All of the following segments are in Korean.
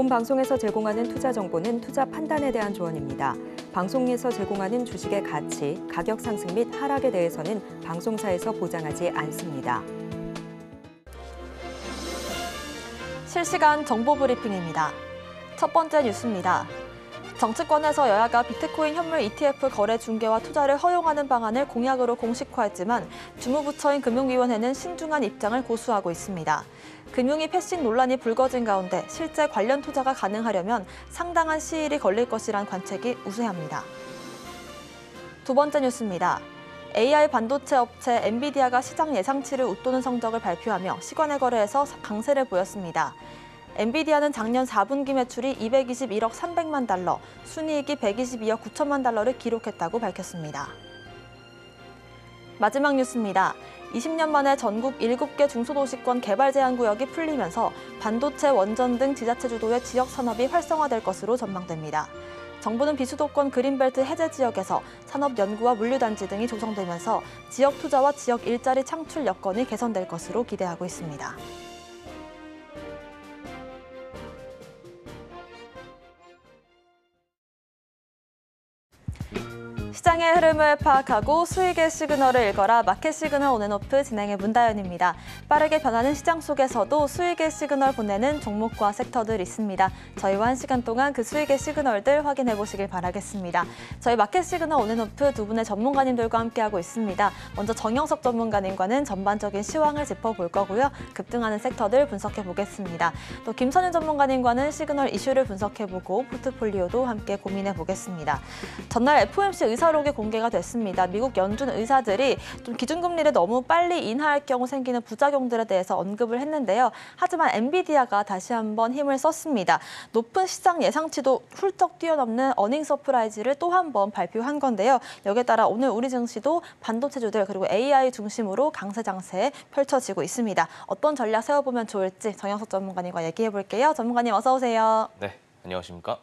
본 방송에서 제공하는 투자 정보는 투자 판단에 대한 조언입니다. 방송에서 제공하는 주식의 가치, 가격 상승 및 하락에 대해서는 방송사에서 보장하지 않습니다. 실시간 정보 브리핑입니다. 첫 번째 뉴스입니다. 정치권에서 여야가 비트코인 현물 ETF 거래 중개와 투자를 허용하는 방안을 공약으로 공식화했지만 주무부처인 금융위원회는 신중한 입장을 고수하고 있습니다. 금융위 패싱 논란이 불거진 가운데 실제 관련 투자가 가능하려면 상당한 시일이 걸릴 것이란 관측이 우세합니다. 두 번째 뉴스입니다. AI 반도체 업체 엔비디아가 시장 예상치를 웃도는 성적을 발표하며 시간의 거래에서 강세를 보였습니다. 엔비디아는 작년 4분기 매출이 221억 300만 달러, 순이익이 122억 9천만 달러를 기록했다고 밝혔습니다. 마지막 뉴스입니다. 20년 만에 전국 7개 중소도시권 개발 제한 구역이 풀리면서 반도체, 원전 등 지자체 주도의 지역 산업이 활성화될 것으로 전망됩니다. 정부는 비수도권 그린벨트 해제 지역에서 산업연구와 물류단지 등이 조성되면서 지역 투자와 지역 일자리 창출 여건이 개선될 것으로 기대하고 있습니다. 시장의 흐름을 파악하고 수익의 시그널을 읽어라 마켓 시그널 온앤오프 진행의 문다연입니다. 빠르게 변하는 시장 속에서도 수익의 시그널 보내는 종목과 섹터들 있습니다. 저희와 한 시간 동안 그 수익의 시그널들 확인해 보시길 바라겠습니다. 저희 마켓 시그널 온앤오프 두 분의 전문가님들과 함께하고 있습니다. 먼저 정영석 전문가님과는 전반적인 시황을 짚어볼 거고요. 급등하는 섹터들 분석해 보겠습니다. 또 김선현 전문가님과는 시그널 이슈를 분석해 보고 포트폴리오도 함께 고민해 보겠습니다. 전날 FOMC 의사 의사록이 공개가 됐습니다. 미국 연준 의사들이 좀 기준금리를 너무 빨리 인하할 경우 생기는 부작용들에 대해서 언급을 했는데요. 하지만 엔비디아가 다시 한번 힘을 썼습니다. 높은 시장 예상치도 훌쩍 뛰어넘는 어닝 서프라이즈를 또한번 발표한 건데요. 여기에 따라 오늘 우리 증시도 반도체주들 그리고 AI 중심으로 강세 장세 에 펼쳐지고 있습니다. 어떤 전략 세워보면 좋을지 정영석 전문가님과 얘기해 볼게요. 전문가님 어서 오세요. 네, 안녕하십니까?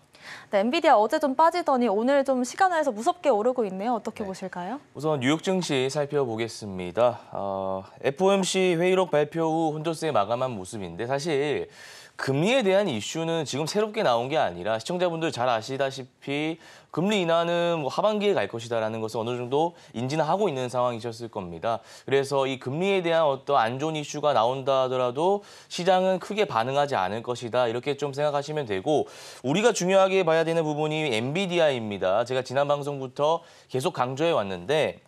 네, 엔비디아 어제 좀 빠지더니 오늘 좀 시간을 해서 무섭게 오르고 있네요. 어떻게 네. 보실까요? 우선 뉴욕 증시 살펴보겠습니다. 어, FOMC 회의록 발표 후 혼조세 마감한 모습인데 사실 금리에 대한 이슈는 지금 새롭게 나온 게 아니라 시청자분들 잘 아시다시피 금리 인하는 뭐 하반기에 갈 것이다라는 것을 어느 정도 인지는 하고 있는 상황이셨을 겁니다. 그래서 이 금리에 대한 어떤 안 좋은 이슈가 나온다 하더라도 시장은 크게 반응하지 않을 것이다 이렇게 좀 생각하시면 되고 우리가 중요하게 봐야 되는 부분이 엔비디아입니다. 제가 지난 방송부터 계속 강조해 왔는데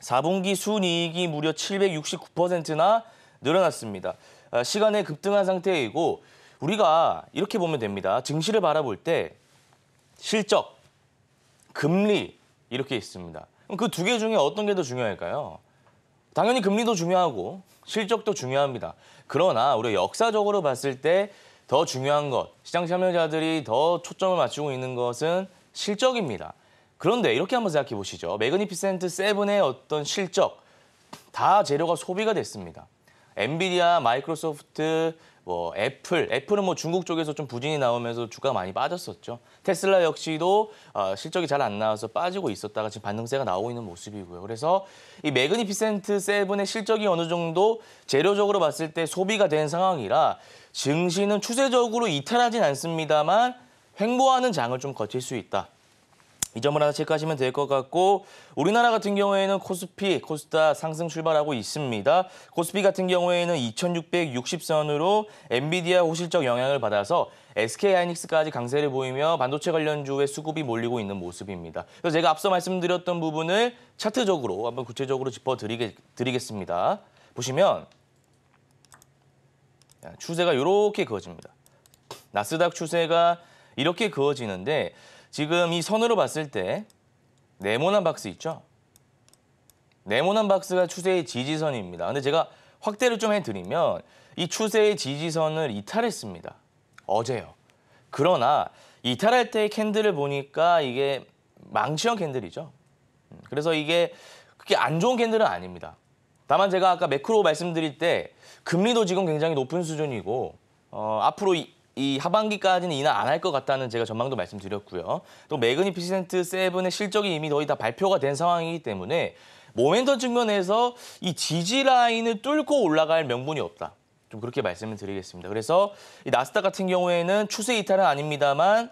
4분기 순이익이 무려 769%나 늘어났습니다. 어, 시간에 급등한 상태이고 우리가 이렇게 보면 됩니다. 증시를 바라볼 때 실적, 금리 이렇게 있습니다. 그 두개 그 중에 어떤 게 더 중요할까요? 당연히 금리도 중요하고 실적도 중요합니다. 그러나 우리 역사적으로 봤을 때 더 중요한 것, 시장 참여자들이 더 초점을 맞추고 있는 것은 실적입니다. 그런데 이렇게 한번 생각해 보시죠. 매그니피센트 세븐의 어떤 실적, 다 재료가 소비가 됐습니다. 엔비디아, 마이크로소프트, 뭐 애플, 애플은 뭐 중국 쪽에서 좀 부진이 나오면서 주가 많이 빠졌었죠. 테슬라 역시도 어, 실적이 잘 안 나와서 빠지고 있었다가 지금 반등세가 나오고 있는 모습이고요. 그래서 이 매그니피센트 세븐의 실적이 어느 정도 재료적으로 봤을 때 소비가 된 상황이라 증시는 추세적으로 이탈하진 않습니다만 횡보하는 장을 좀 거칠 수 있다. 이 점을 하나 체크하시면 될 것 같고 우리나라 같은 경우에는 코스피, 코스닥 상승 출발하고 있습니다. 코스피 같은 경우에는 2660선으로 엔비디아 호실적 영향을 받아서 SK하이닉스까지 강세를 보이며 반도체 관련주의 수급이 몰리고 있는 모습입니다. 그래서 제가 앞서 말씀드렸던 부분을 차트적으로 한번 구체적으로 짚어드리겠습니다. 보시면 추세가 이렇게 그어집니다. 나스닥 추세가 이렇게 그어지는데 지금 이 선으로 봤을 때 네모난 박스 있죠? 네모난 박스가 추세의 지지선입니다. 근데 제가 확대를 좀 해드리면 이 추세의 지지선을 이탈했습니다. 어제요. 그러나 이탈할 때의 캔들을 보니까 이게 망치형 캔들이죠. 음, 그래서 이게 그게안 좋은 캔들은 아닙니다. 다만 제가 아까 매크로 말씀드릴 때 금리도 지금 굉장히 높은 수준이고 어, 앞으로 이 하반기까지는 인하 안할 것 같다는 제가 전망도 말씀드렸고요. 또 매그니피센트 세븐의 실적이 이미 거의 다 발표가 된 상황이기 때문에 모멘터 측면에서 이 지지 라인을 뚫고 올라갈 명분이 없다. 좀 그렇게 말씀을 드리겠습니다. 그래서 이 나스닥 같은 경우에는 추세 이탈은 아닙니다만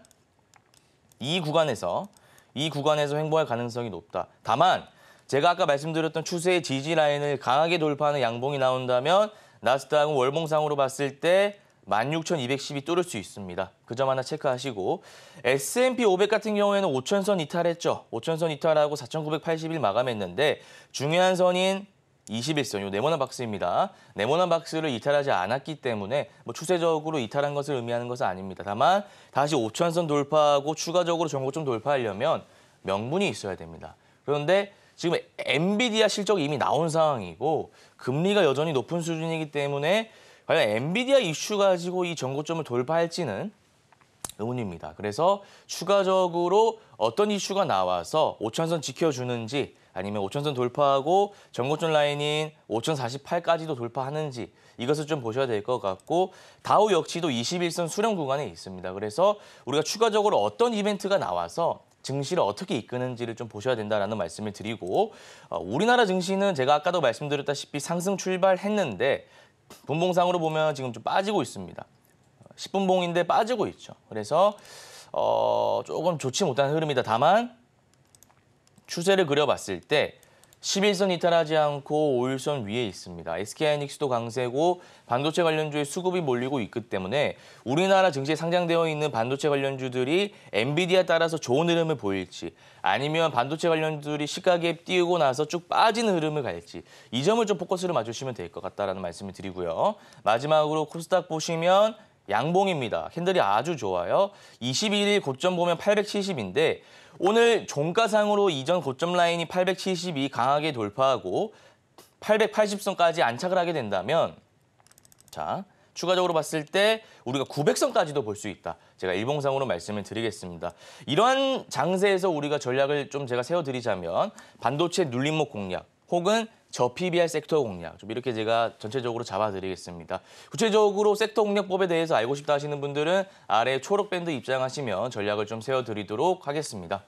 이 구간에서 이 구간에서 횡보할 가능성이 높다. 다만 제가 아까 말씀드렸던 추세의 지지 라인을 강하게 돌파하는 양봉이 나온다면 나스닥은 월봉상으로 봤을 때1 6 2 1 2 뚫을 수 있습니다. 그 점 하나 체크하시고 S&P 500 같은 경우에는 5 0 0 0선 이탈했죠. 5 0 0 0선 이탈하고 4,981 마감했는데 중요한 선인 21선, 요 네모난 박스입니다. 네모난 박스를 이탈하지 않았기 때문에 뭐 추세적으로 이탈한 것을 의미하는 것은 아닙니다. 다만 다시 5 0 0 0선 돌파하고 추가적으로 전고점 돌파하려면 명분이 있어야 됩니다. 그런데 지금 엔비디아 실적이 이미 나온 상황이고 금리가 여전히 높은 수준이기 때문에 과연 엔비디아 이슈 가지고 이 정고점을 돌파할지는 의문입니다. 그래서 추가적으로 어떤 이슈가 나와서 5천선 지켜주는지 아니면 5천선 돌파하고 전고점 라인인 5,048까지도 돌파하는지 이것을 좀 보셔야 될 것 같고 다우 역시도 21선 수렴 구간에 있습니다. 그래서 우리가 추가적으로 어떤 이벤트가 나와서 증시를 어떻게 이끄는지를 좀 보셔야 된다라는 말씀을 드리고 어, 우리나라 증시는 제가 아까도 말씀드렸다시피 상승 출발했는데 분봉상으로 보면 지금 좀 빠지고 있습니다. 10분봉인데 빠지고 있죠. 그래서 어, 조금 좋지 못한 흐름이다. 다만 추세를 그려봤을 때 11선 이탈하지 않고 5일선 위에 있습니다. SK하이닉스도 강세고 반도체 관련주의 수급이 몰리고 있기 때문에 우리나라 증시에 상장되어 있는 반도체 관련주들이 엔비디아 따라서 좋은 흐름을 보일지 아니면 반도체 관련주들이 시가에 띄우고 나서 쭉 빠지는 흐름을 갈지 이 점을 좀 포커스를 맞추시면 될 것 같다라는 말씀을 드리고요. 마지막으로 코스닥 보시면 양봉입니다. 핸들이 아주 좋아요. 21일 고점 보면 870인데 오늘 종가상으로 이전 고점 라인이 872 강하게 돌파하고 880선까지 안착을 하게 된다면 자 추가적으로 봤을 때 우리가 900선까지도 볼 수 있다. 제가 일봉상으로 말씀을 드리겠습니다. 이러한 장세에서 우리가 전략을 좀 제가 세워드리자면 반도체 눌림목 공략 혹은 저 PBR 섹터 공략 좀 이렇게 제가 전체적으로 잡아드리겠습니다. 구체적으로 섹터 공략법에 대해서 알고 싶다 하시는 분들은 아래 초록 밴드 입장하시면 전략을 좀 세워드리도록 하겠습니다.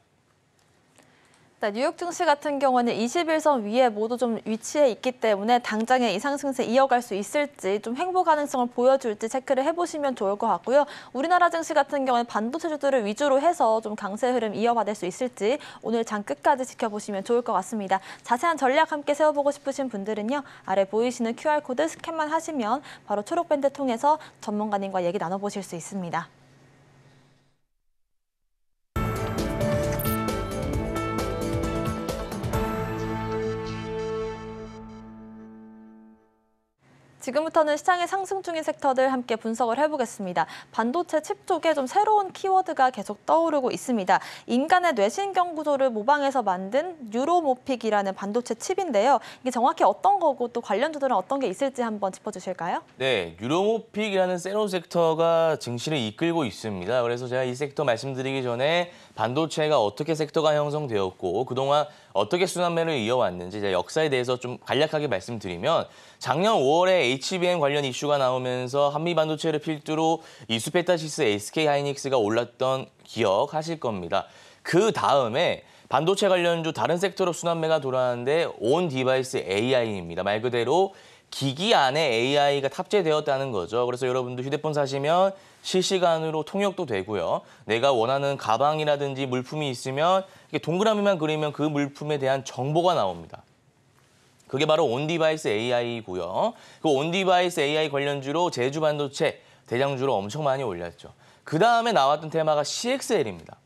네, 뉴욕 증시 같은 경우는 21선 위에 모두 좀 위치해 있기 때문에 당장에 이 상승세 이어갈 수 있을지 좀 횡보 가능성을 보여줄지 체크를 해보시면 좋을 것 같고요. 우리나라 증시 같은 경우는 반도체주들을 위주로 해서 좀 강세 흐름 이어받을 수 있을지 오늘 장 끝까지 지켜보시면 좋을 것 같습니다. 자세한 전략 함께 세워보고 싶으신 분들은요. 아래 보이시는 QR코드 스캔만 하시면 바로 초록밴드 통해서 전문가님과 얘기 나눠보실 수 있습니다. 지금부터는 시장의 상승 중인 섹터들 함께 분석을 해보겠습니다. 반도체 칩 쪽에 좀 새로운 키워드가 계속 떠오르고 있습니다. 인간의 뇌신경 구조를 모방해서 만든 뉴로모픽이라는 반도체 칩인데요. 이게 정확히 어떤 거고 또 관련주들은 어떤 게 있을지 한번 짚어주실까요? 네, 뉴로모픽이라는 새로운 섹터가 증시를 이끌고 있습니다. 그래서 제가 이 섹터 말씀드리기 전에 반도체가 어떻게 섹터가 형성되었고 그동안 어떻게 순환매를 이어왔는지 제 역사에 대해서 좀 간략하게 말씀드리면 작년 5월에 HBM 관련 이슈가 나오면서 한미 반도체를 필두로 이수페타시스 SK 하이닉스가 올랐던 기억하실 겁니다. 그 다음에 반도체 관련주 다른 섹터로 순환매가 돌아왔는데 온 디바이스 AI입니다. 말 그대로 기기 안에 AI가 탑재되었다는 거죠. 그래서 여러분도 휴대폰 사시면 실시간으로 통역도 되고요. 내가 원하는 가방이라든지 물품이 있으면 동그라미만 그리면 그 물품에 대한 정보가 나옵니다. 그게 바로 온디바이스 AI고요. 그 온디바이스 AI 관련주로 제주 반도체 대장주로 엄청 많이 올렸죠. 그 다음에 나왔던 테마가 CXL입니다.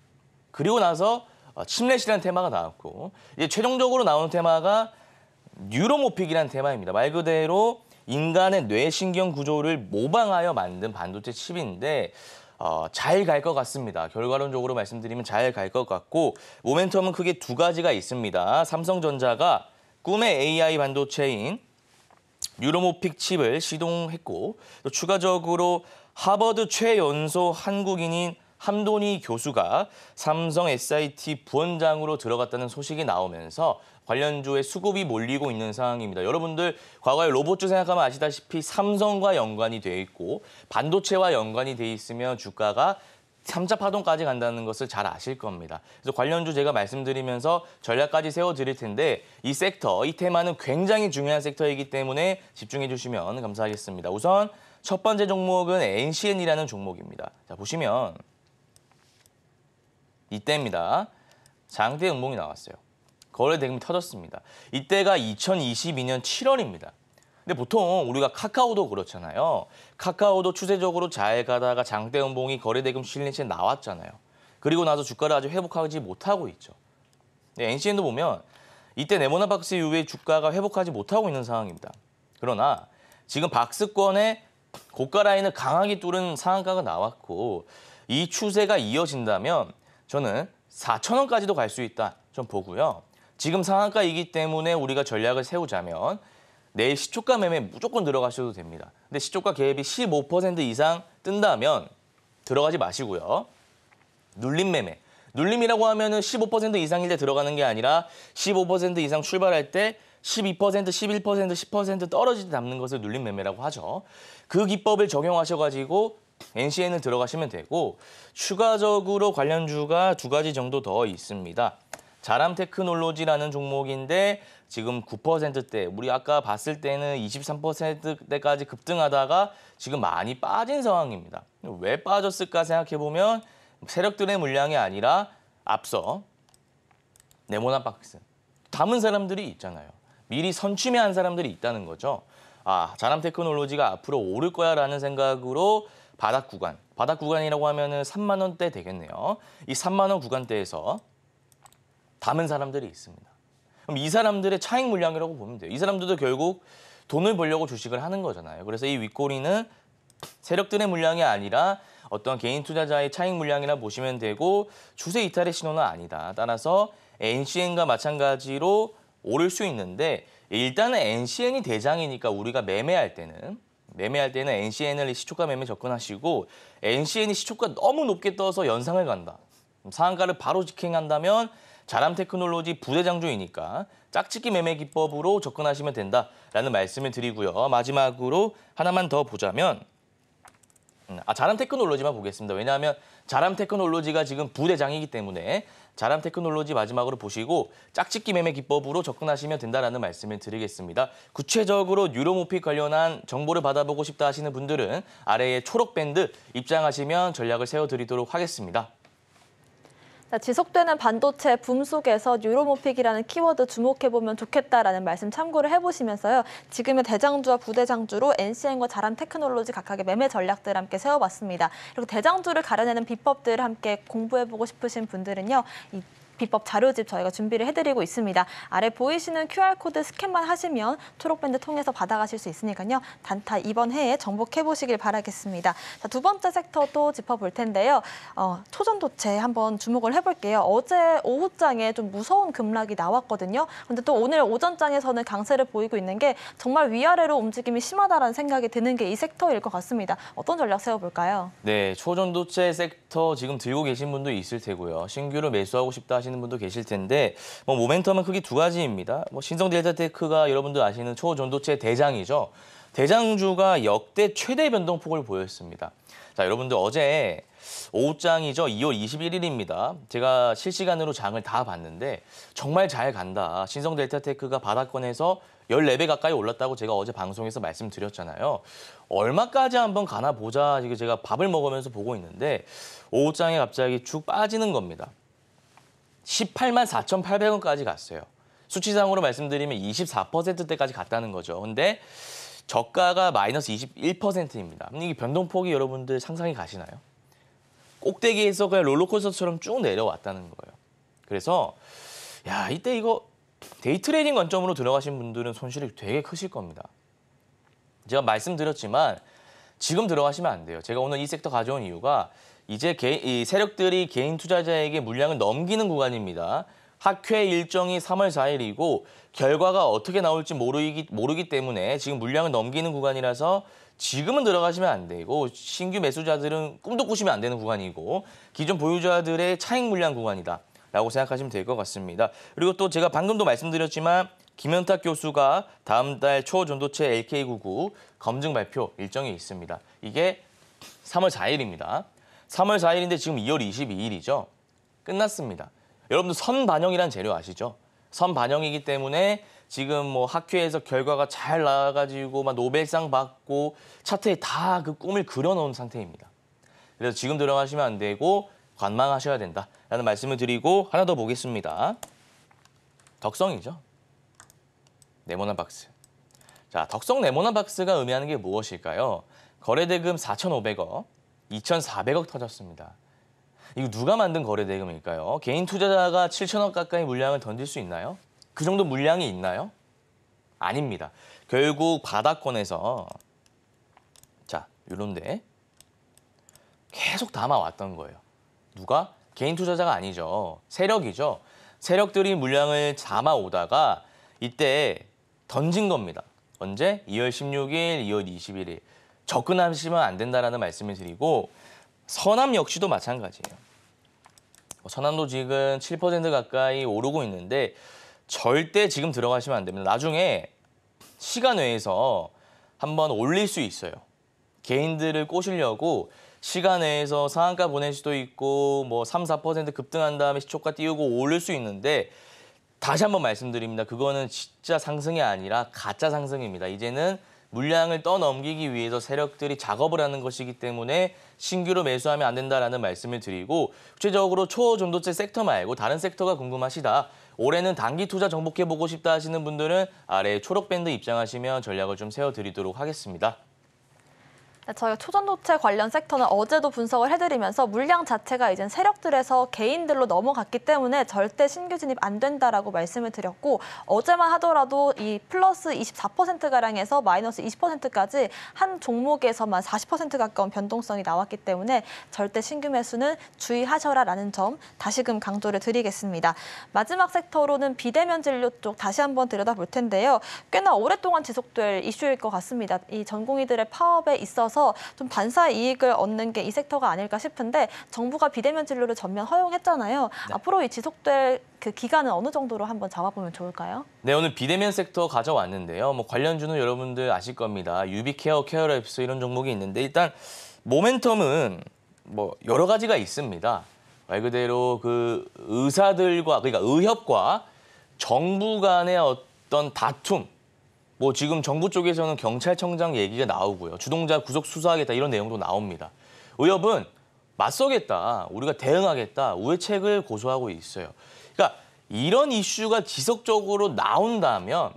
그리고 나서 어, 침례시라는 테마가 나왔고 이제 최종적으로 나오는 테마가 뉴로모픽이라는 테마입니다. 말 그대로 인간의 뇌신경 구조를 모방하여 만든 반도체 칩인데 어, 잘 갈 것 같습니다. 결과론적으로 말씀드리면 잘 갈 것 같고 모멘텀은 크게 두 가지가 있습니다. 삼성전자가 꿈의 AI 반도체인 뉴로모픽 칩을 시동했고 또 추가적으로 하버드 최연소 한국인인 함돈희 교수가 삼성 SIT 부원장으로 들어갔다는 소식이 나오면서 관련주의 수급이 몰리고 있는 상황입니다. 여러분들 과거에 로봇주 생각하면 아시다시피 삼성과 연관이 되어 있고 반도체와 연관이 되어 있으면 주가가 3차 파동까지 간다는 것을 잘 아실 겁니다. 그래서 관련주 제가 말씀드리면서 전략까지 세워드릴 텐데 이 섹터, 이 테마는 굉장히 중요한 섹터이기 때문에 집중해 주시면 감사하겠습니다. 우선 첫 번째 종목은 NCN이라는 종목입니다. 자 보시면 이때입니다. 장대 음봉이 나왔어요. 거래 대금이 터졌습니다. 이때가 2022년 7월입니다. 근데 보통 우리가 카카오도 그렇잖아요. 카카오도 추세적으로 잘 가다가 장대 음봉이 거래 대금 실린채 나왔잖아요. 그리고 나서 주가를 아직 회복하지 못하고 있죠. 네, NCN도 보면 이때 네모나 박스 이후에 주가가 회복하지 못하고 있는 상황입니다. 그러나 지금 박스권에 고가 라인을 강하게 뚫은 상한가가 나왔고 이 추세가 이어진다면 저는 4천 원까지도 갈 수 있다 좀 보고요. 지금 상한가이기 때문에 우리가 전략을 세우자면 내일 시초가 매매 무조건 들어가셔도 됩니다. 근데 시초가 개입이 15% 이상 뜬다면 들어가지 마시고요. 눌림 매매. 눌림이라고 하면 은15% 이상일 때 들어가는 게 아니라 15% 이상 출발할 때 12%, 11%, 10% 떨어지듯 담는 것을 눌림 매매라고 하죠. 그 기법을 적용하셔가지고 NC에는 들어가시면 되고 추가적으로 관련주가 두 가지 정도 더 있습니다. 자람 테크놀로지라는 종목인데 지금 9%대, 우리 아까 봤을 때는 23%대까지 급등하다가 지금 많이 빠진 상황입니다. 왜 빠졌을까 생각해보면 세력들의 물량이 아니라 앞서 네모난 박스, 담은 사람들이 있잖아요. 미리 선취매한 사람들이 있다는 거죠. 아, 자람 테크놀로지가 앞으로 오를 거야라는 생각으로 바닥 구간, 바닥 구간이라고 하면 은 3만 원대 되겠네요. 이 3만 원 구간대에서 담은 사람들이 있습니다. 그럼 이 사람들의 차익 물량이라고 보면 돼요. 이 사람들도 결국 돈을 벌려고 주식을 하는 거잖아요. 그래서 이 윗꼬리는 세력들의 물량이 아니라 어떤 개인 투자자의 차익 물량이라 보시면 되고 주세 이탈의 신호는 아니다. 따라서 NCN과 마찬가지로 오를 수 있는데 일단은 NCN이 대장이니까 우리가 매매할 때는 매매할 때는 NCN을 시초가 매매 접근하시고 NCN이 시초가 너무 높게 떠서 연상을 간다. 상한가를 바로 직행한다면 자람 테크놀로지 부대장조이니까 짝짓기 매매 기법으로 접근하시면 된다라는 말씀을 드리고요. 마지막으로 하나만 더 보자면 음, 아, 자람 테크놀로지만 보겠습니다. 왜냐하면 자람 테크놀로지가 지금 부대장이기 때문에 자람 테크놀로지 마지막으로 보시고 짝짓기 매매 기법으로 접근하시면 된다라는 말씀을 드리겠습니다. 구체적으로 뉴로모픽 관련한 정보를 받아보고 싶다 하시는 분들은 아래에 초록 밴드 입장하시면 전략을 세워드리도록 하겠습니다. 자, 지속되는 반도체 붐 속에서 뉴로모픽이라는 키워드 주목해보면 좋겠다라는 말씀 참고를 해보시면서요. 지금의 대장주와 부대장주로 NCN과 자람 테크놀로지 각각의 매매 전략들 함께 세워봤습니다. 그리고 대장주를 가려내는 비법들 함께 공부해보고 싶으신 분들은요. 이 비법 자료집 저희가 준비를 해드리고 있습니다. 아래 보이시는 QR코드 스캔만 하시면 초록밴드 통해서 받아가실 수 있으니까요. 단타 이번 해에 정복해보시길 바라겠습니다. 자, 두 번째 섹터도 짚어볼 텐데요. 어, 초전도체 한번 주목을 해볼게요. 어제 오후장에 좀 무서운 급락이 나왔거든요. 그런데또 오늘 오전장에서는 강세를 보이고 있는 게 정말 위아래로 움직임이 심하다라는 생각이 드는 게 이 섹터일 것 같습니다. 어떤 전략 세워볼까요? 네, 초전도체 섹터 지금 들고 계신 분도 있을 테고요. 신규로 매수하고 싶다 하시는 분도 계실 텐데 뭐 모멘텀은 크게 두 가지입니다. 뭐 신성 델타테크가 여러분들 아시는 초전도체 대장이죠. 대장주가 역대 최대 변동폭을 보였습니다. 자, 여러분들 어제 오후장이죠. 2월 21일입니다. 제가 실시간으로 장을 다 봤는데 정말 잘 간다. 신성 델타테크가 바닥권에서 14배 가까이 올랐다고 제가 어제 방송에서 말씀드렸잖아요. 얼마까지 한번 가나 보자. 지금 제가 밥을 먹으면서 보고 있는데 오후장에 갑자기 쭉 빠지는 겁니다. 18만 4,800원까지 갔어요. 수치상으로 말씀드리면 24%대까지 갔다는 거죠. 근데 저가가 마이너스 21%입니다. 이게 변동폭이 여러분들 상상이 가시나요? 꼭대기에서 그냥 롤러코스터처럼 쭉 내려왔다는 거예요. 그래서 야 이때 이거 데이트레이딩 관점으로 들어가신 분들은 손실이 되게 크실 겁니다. 제가 말씀드렸지만 지금 들어가시면 안 돼요. 제가 오늘 이 섹터 가져온 이유가 이제 개, 이 세력들이 개인 투자자에게 물량을 넘기는 구간입니다. 학회 일정이 3월 4일이고 결과가 어떻게 나올지 모르기, 모르기 때문에 지금 물량을 넘기는 구간이라서 지금은 들어가시면 안 되고 신규 매수자들은 꿈도 꾸시면 안 되는 구간이고 기존 보유자들의 차익 물량 구간이다. 라고 생각하시면 될 것 같습니다. 그리고 또 제가 방금도 말씀드렸지만 김현탁 교수가 다음 달초 전도체 LK99 검증 발표 일정이 있습니다. 이게 3월 4일입니다. 3월 4일인데 지금 2월 22일이죠. 끝났습니다. 여러분들 선반영이란 재료 아시죠? 선반영이기 때문에 지금 뭐 학회에서 결과가 잘 나와가지고 막 노벨상 받고 차트에 다 그 꿈을 그려놓은 상태입니다. 그래서 지금 들어가시면 안 되고 관망하셔야 된다라는 말씀을 드리고 하나 더 보겠습니다. 덕성이죠. 네모난 박스. 자, 덕성 네모난 박스가 의미하는 게 무엇일까요? 거래대금 4,500억, 2,400억 터졌습니다. 이거 누가 만든 거래 대금일까요? 개인 투자자가 7천억 가까이 물량을 던질 수 있나요? 그 정도 물량이 있나요? 아닙니다. 결국 바닥권에서 자요런데 계속 담아왔던 거예요. 누가? 개인 투자자가 아니죠. 세력이죠. 세력들이 물량을 담아오다가 이때 던진 겁니다. 언제? 2월 16일, 2월 21일. 접근하시면 안 된다라는 말씀을 드리고 서남 역시도 마찬가지예요. 뭐 서남도 지금 7% 가까이 오르고 있는데 절대 지금 들어가시면 안 됩니다. 나중에 시간 외에서 한번 올릴 수 있어요. 개인들을 꼬시려고 시간 외에서 상한가 보낼 수도 있고 뭐 3, 4% 급등한 다음에 시초가 띄우고 오를 수 있는데 다시 한번 말씀드립니다. 그거는 진짜 상승이 아니라 가짜 상승입니다. 이제는 물량을 떠넘기기 위해서 세력들이 작업을 하는 것이기 때문에 신규로 매수하면 안 된다라는 말씀을 드리고 구체적으로 초전도체 섹터 말고 다른 섹터가 궁금하시다. 올해는 단기 투자 정복해보고 싶다 하시는 분들은 아래 초록밴드 입장하시면 전략을 좀 세워드리도록 하겠습니다. 네, 저희가 초전도체 관련 섹터는 어제도 분석을 해드리면서 물량 자체가 이제 세력들에서 개인들로 넘어갔기 때문에 절대 신규 진입 안 된다라고 말씀을 드렸고 어제만 하더라도 이 플러스 24%가량에서 마이너스 20%까지 한 종목에서만 40% 가까운 변동성이 나왔기 때문에 절대 신규 매수는 주의하셔라라는 점 다시금 강조를 드리겠습니다. 마지막 섹터로는 비대면 진료 쪽 다시 한번 들여다볼 텐데요. 꽤나 오랫동안 지속될 이슈일 것 같습니다. 이 전공의들의 파업에 있어서 따라서 좀 반사 이익을 얻는 게 이 섹터가 아닐까 싶은데 정부가 비대면 진료를 전면 허용했잖아요. 네. 앞으로 이 지속될 그 기간은 어느 정도로 한번 잡아보면 좋을까요? 네, 오늘 비대면 섹터 가져왔는데요. 뭐 관련주는 여러분들 아실 겁니다. 유비케어, 케어랩스 이런 종목이 있는데 일단 모멘텀은 뭐 여러 가지가 있습니다. 말 그대로 그 의사들과 그러니까 의협과 정부 간의 어떤 다툼 뭐 지금 정부 쪽에서는 경찰청장 얘기가 나오고요. 주동자 구속 수사하겠다 이런 내용도 나옵니다. 의협은 맞서겠다, 우리가 대응하겠다, 우회책을 고소하고 있어요. 그러니까 이런 이슈가 지속적으로 나온다면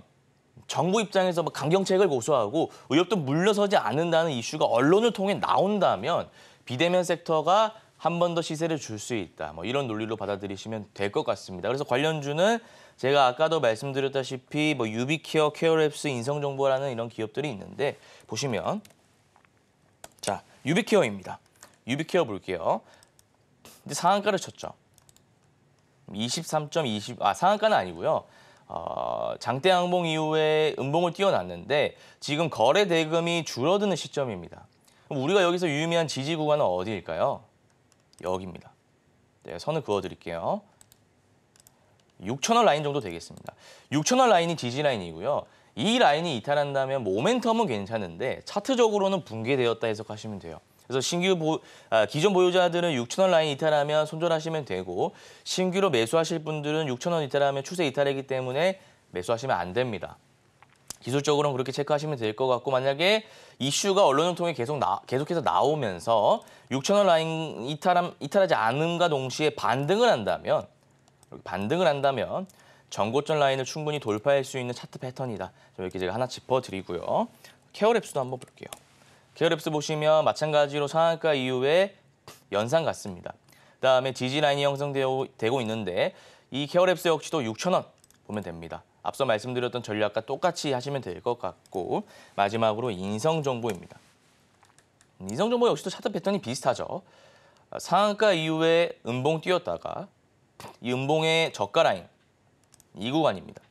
정부 입장에서 강경책을 고소하고 의협도 물러서지 않는다는 이슈가 언론을 통해 나온다면 비대면 섹터가 한 번 더 시세를 줄 수 있다. 뭐 이런 논리로 받아들이시면 될 것 같습니다. 그래서 관련주는 제가 아까도 말씀드렸다시피 뭐 유비케어, 케어랩스, 인성정보라는 이런 기업들이 있는데 보시면 자 유비케어입니다. 유비케어 볼게요. 이제 상한가를 쳤죠. 23.20, 아 상한가는 아니고요. 어, 장대 항봉 이후에 음봉을 뛰어놨는데 지금 거래 대금이 줄어드는 시점입니다. 우리가 여기서 유의미한 지지 구간은 어디일까요? 여기입니다. 네, 선을 그어드릴게요. 6천원 라인 정도 되겠습니다. 6천원 라인이 지지 라인이고요. 이 라인이 이탈한다면 모멘텀은 괜찮은데 차트적으로는 붕괴되었다 해석하시면 돼요. 그래서 신규 보, 아, 기존 보유자들은 6천원 라인 이탈하면 손절하시면 되고 신규로 매수하실 분들은 6천원 이탈하면 추세 이탈이기 때문에 매수하시면 안 됩니다. 기술적으로는 그렇게 체크하시면 될 것 같고 만약에 이슈가 언론을 통해 계속 나, 계속해서 나오면서 6천원 라인 이탈함, 이탈하지 않음과 동시에 반등을 한다면 반등을 한다면 전고점 라인을 충분히 돌파할 수 있는 차트 패턴이다. 이렇게 제가 하나 짚어드리고요. 케어랩스도 한번 볼게요. 케어랩스 보시면 마찬가지로 상한가 이후에 연상 같습니다. 그다음에 디지 라인이 형성되고 있는데 이 케어랩스 역시도 6,000원 보면 됩니다. 앞서 말씀드렸던 전략과 똑같이 하시면 될 것 같고 마지막으로 인성 정보입니다. 인성 정보 역시도 차트 패턴이 비슷하죠. 상한가 이후에 음봉 뛰었다가 윤봉의 저가 라인 이 구간입니다.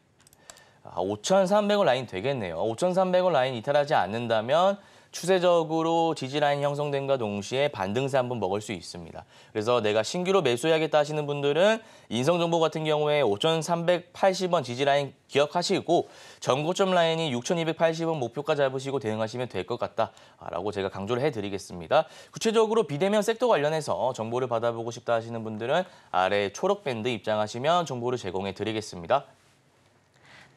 아, 5,300원 라인 되겠네요. 5,300원 라인 이탈하지 않는다면 추세적으로 지지라인 형성됨과 동시에 반등세 한번 먹을 수 있습니다. 그래서 내가 신규로 매수해야겠다 하시는 분들은 인성정보 같은 경우에 5,380원 지지라인 기억하시고 전고점 라인이 6,280원 목표가 잡으시고 대응하시면 될 것 같다라고 제가 강조를 해드리겠습니다. 구체적으로 비대면 섹터 관련해서 정보를 받아보고 싶다 하시는 분들은 아래 초록 밴드 입장하시면 정보를 제공해드리겠습니다.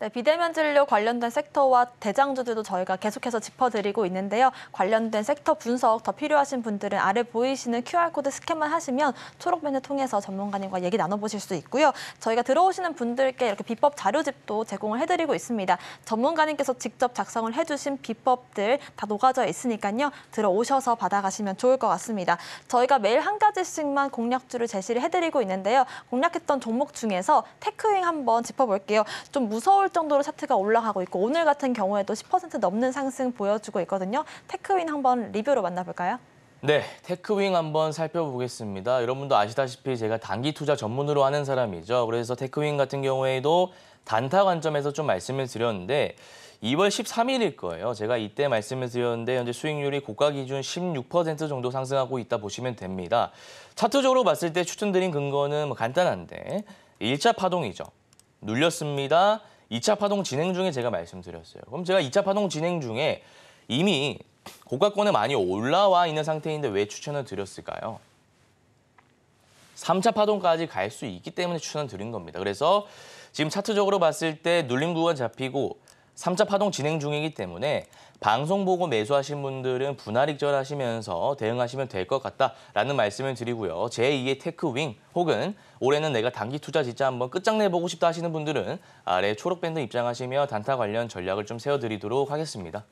네, 비대면 진료 관련된 섹터와 대장주들도 저희가 계속해서 짚어드리고 있는데요. 관련된 섹터 분석 더 필요하신 분들은 아래 보이시는 QR코드 스캔만 하시면 초록맨을 통해서 전문가님과 얘기 나눠보실 수 있고요. 저희가 들어오시는 분들께 이렇게 비법 자료집도 제공을 해드리고 있습니다. 전문가님께서 직접 작성을 해주신 비법들 다 녹아져 있으니까요. 들어오셔서 받아가시면 좋을 것 같습니다. 저희가 매일 한 가지씩만 공략주를 제시를 해드리고 있는데요. 공략했던 종목 중에서 테크윙 한번 짚어볼게요. 좀 무서울 정도로 차트가 올라가고 있고 오늘 같은 경우에도 10% 넘는 상승 보여주고 있거든요. 테크윈 한번 리뷰로 만나볼까요? 네, 테크윙 한번 살펴보겠습니다. 여러분도 아시다시피 제가 단기 투자 전문으로 하는 사람이죠. 그래서 테크윙 같은 경우에도 단타 관점에서 좀 말씀을 드렸는데 2월 13일일 거예요. 제가 이때 말씀을 드렸는데 현재 수익률이 고가 기준 16% 정도 상승하고 있다 보시면 됩니다. 차트적으로 봤을 때 추천드린 근거는 뭐 간단한데 1차 파동이죠. 눌렸습니다. 2차 파동 진행 중에 제가 말씀드렸어요. 그럼 제가 2차 파동 진행 중에 이미 고가권에 많이 올라와 있는 상태인데 왜 추천을 드렸을까요? 3차 파동까지 갈 수 있기 때문에 추천을 드린 겁니다. 그래서 지금 차트적으로 봤을 때 눌림 구간 잡히고 3차 파동 진행 중이기 때문에 방송 보고 매수하신 분들은 분할익절 하시면서 대응하시면 될 것 같다라는 말씀을 드리고요. 제2의 테크윙 혹은 올해는 내가 단기 투자 진짜 한번 끝장내보고 싶다 하시는 분들은 아래 초록밴드 입장하시며 단타 관련 전략을 좀 세워드리도록 하겠습니다.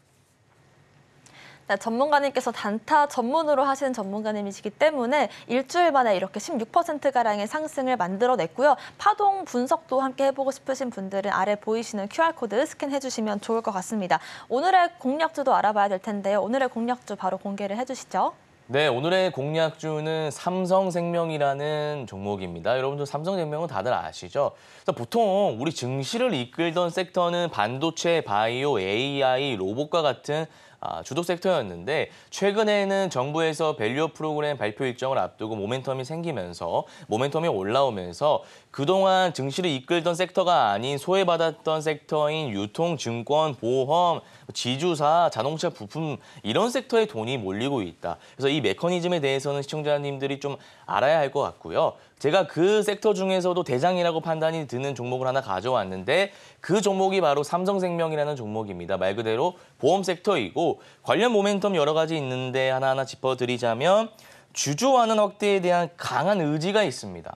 전문가님께서 단타 전문으로 하시는 전문가님이시기 때문에 일주일 만에 이렇게 16%가량의 상승을 만들어냈고요. 파동 분석도 함께 해보고 싶으신 분들은 아래 보이시는 QR코드 스캔해주시면 좋을 것 같습니다. 오늘의 공략주도 알아봐야 될 텐데요. 오늘의 공략주 바로 공개를 해주시죠. 네, 오늘의 공략주는 삼성생명이라는 종목입니다. 여러분들 삼성생명은 다들 아시죠? 보통 우리 증시를 이끌던 섹터는 반도체, 바이오, AI, 로봇과 같은 아, 주도 섹터였는데 최근에는 정부에서 밸류어 프로그램 발표 일정을 앞두고 모멘텀이 생기면서 모멘텀이 올라오면서 그동안 증시를 이끌던 섹터가 아닌 소외받았던 섹터인 유통, 증권, 보험, 지주사, 자동차 부품 이런 섹터에 돈이 몰리고 있다. 그래서 이 메커니즘에 대해서는 시청자님들이 좀 알아야 할 것 같고요. 제가 그 섹터 중에서도 대장이라고 판단이 드는 종목을 하나 가져왔는데 그 종목이 바로 삼성생명이라는 종목입니다. 말 그대로 보험 섹터이고 관련 모멘텀 여러 가지 있는데 하나하나 짚어드리자면 주주와는 확대에 대한 강한 의지가 있습니다.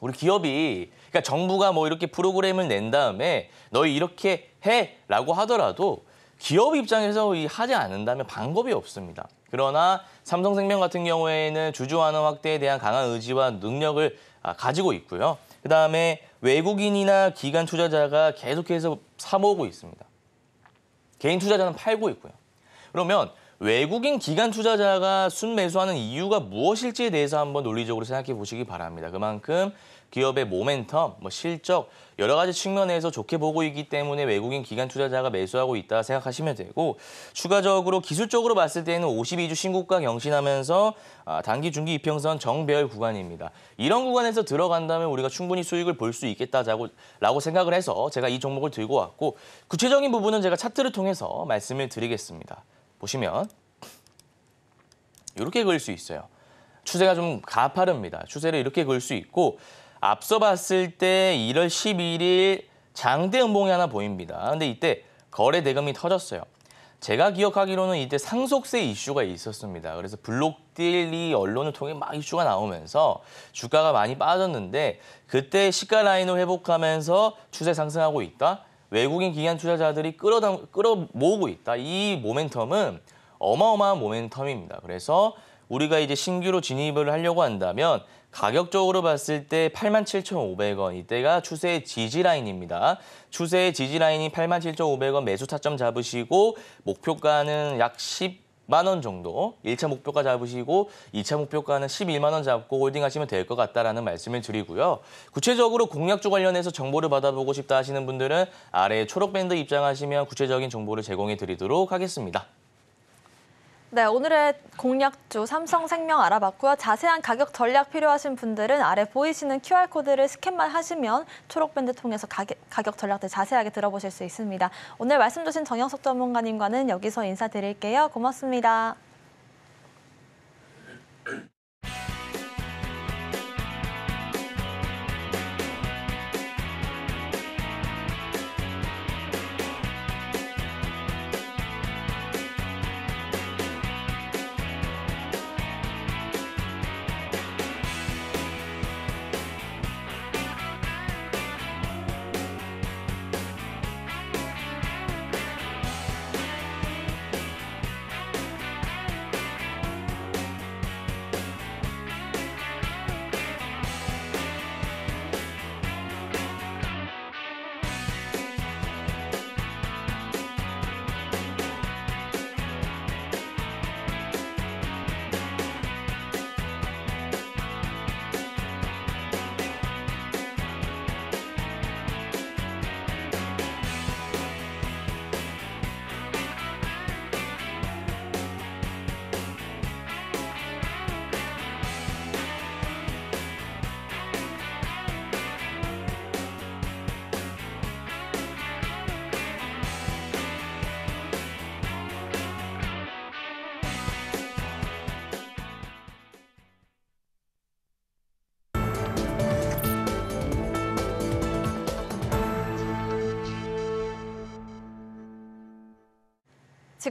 우리 기업이 그러니까 정부가 뭐 이렇게 프로그램을 낸 다음에 너희 이렇게 해라고 하더라도 기업 입장에서 하지 않는다면 방법이 없습니다. 그러나 삼성생명 같은 경우에는 주주환원 확대에 대한 강한 의지와 능력을 아, 가지고 있고요. 그다음에 외국인이나 기관 투자자가 계속해서 사모으고 있습니다. 개인 투자자는 팔고 있고요. 그러면 외국인 기관 투자자가 순매수하는 이유가 무엇일지에 대해서 한번 논리적으로 생각해 보시기 바랍니다. 그만큼 기업의 모멘텀, 뭐 실적 여러 가지 측면에서 좋게 보고 있기 때문에 외국인 기관 투자자가 매수하고 있다 생각하시면 되고 추가적으로 기술적으로 봤을 때는 52주 신고가 경신하면서 아, 단기 중기 이평선 정배열 구간입니다. 이런 구간에서 들어간다면 우리가 충분히 수익을 볼 수 있겠다라고 생각을 해서 제가 이 종목을 들고 왔고 구체적인 부분은 제가 차트를 통해서 말씀을 드리겠습니다. 보시면 이렇게 그릴 수 있어요. 추세가 좀 가파릅니다. 추세를 이렇게 그릴 수 있고 앞서 봤을 때 1월 11일 장대 음봉이 하나 보입니다. 근데 이때 거래 대금이 터졌어요. 제가 기억하기로는 이때 상속세 이슈가 있었습니다. 그래서 블록딜리 언론을 통해 막 이슈가 나오면서 주가가 많이 빠졌는데 그때 시가 라인을 회복하면서 추세 상승하고 있다. 외국인 기관 투자자들이 끌어당, 끌어모으고 있다. 이 모멘텀은 어마어마한 모멘텀입니다. 그래서 우리가 이제 신규로 진입을 하려고 한다면 가격적으로 봤을 때 87,500원 이때가 추세 지지 라인입니다. 추세 지지 라인이 87,500원 매수 타점 잡으시고 목표가는 약 10. 만원 정도 1차 목표가 잡으시고 2차 목표가는 11만 원 잡고 홀딩하시면 될 것 같다라는 말씀을 드리고요. 구체적으로 공약주 관련해서 정보를 받아보고 싶다 하시는 분들은 아래 초록 밴드 입장하시면 구체적인 정보를 제공해 드리도록 하겠습니다. 네, 오늘의 공약주 삼성생명 알아봤고요. 자세한 가격 전략 필요하신 분들은 아래 보이시는 QR코드를 스캔만 하시면 초록밴드 통해서 가격, 가격 전략들 자세하게 들어보실 수 있습니다. 오늘 말씀 주신 정영석 전문가님과는 여기서 인사드릴게요. 고맙습니다.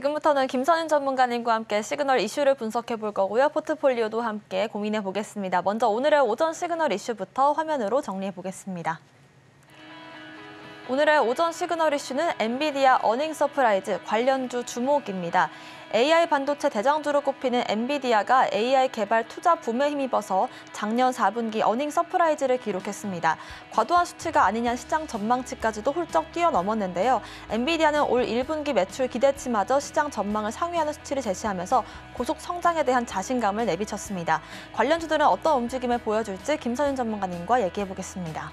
지금부터는 김선윤 전문가님과 함께 시그널 이슈를 분석해 볼 거고요. 포트폴리오도 함께 고민해 보겠습니다. 먼저 오늘의 오전 시그널 이슈부터 화면으로 정리해 보겠습니다. 오늘의 오전 시그널 이슈는 엔비디아 어닝 서프라이즈 관련주 주목입니다. AI 반도체 대장주로 꼽히는 엔비디아가 AI 개발 투자 붐에 힘입어서 작년 4분기 어닝 서프라이즈를 기록했습니다. 과도한 수치가 아니냐 시장 전망치까지도 훌쩍 뛰어넘었는데요. 엔비디아는 올 1분기 매출 기대치마저 시장 전망을 상회하는 수치를 제시하면서 고속 성장에 대한 자신감을 내비쳤습니다. 관련주들은 어떤 움직임을 보여줄지 김선윤 전문가님과 얘기해보겠습니다.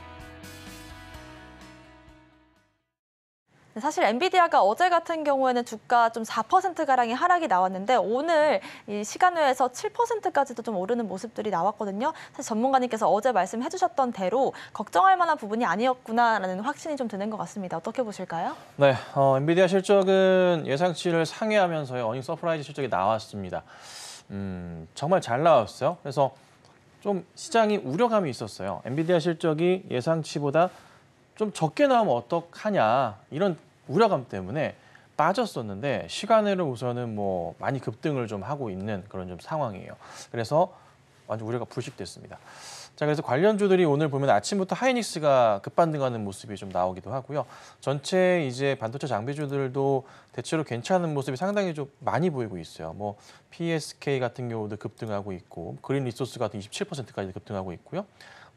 사실 엔비디아가 어제 같은 경우에는 주가 좀 4%가량의 하락이 나왔는데 오늘 이 시간 외에서 7%까지도 좀 오르는 모습들이 나왔거든요. 사실 전문가님께서 어제 말씀해 주셨던 대로 걱정할 만한 부분이 아니었구나라는 확신이 좀 드는 것 같습니다. 어떻게 보실까요? 네, 어, 엔비디아 실적은 예상치를 상회하면서 어닝 서프라이즈 실적이 나왔습니다. 음, 정말 잘 나왔어요. 그래서 좀 시장이 우려감이 있었어요. 엔비디아 실적이 예상치보다 좀 적게 나오면 어떡하냐 이런 우려감 때문에 빠졌었는데 시간으로 우선은 뭐 많이 급등을 좀 하고 있는 그런 좀 상황이에요. 그래서 완전 우려가 불식됐습니다. 자 그래서 관련주들이 오늘 보면 아침부터 하이닉스가 급반등하는 모습이 좀 나오기도 하고요. 전체 이제 반도체 장비주들도 대체로 괜찮은 모습이 상당히 좀 많이 보이고 있어요. 뭐 PSK 같은 경우도 급등하고 있고 그린 리소스 같은 27%까지 급등하고 있고요.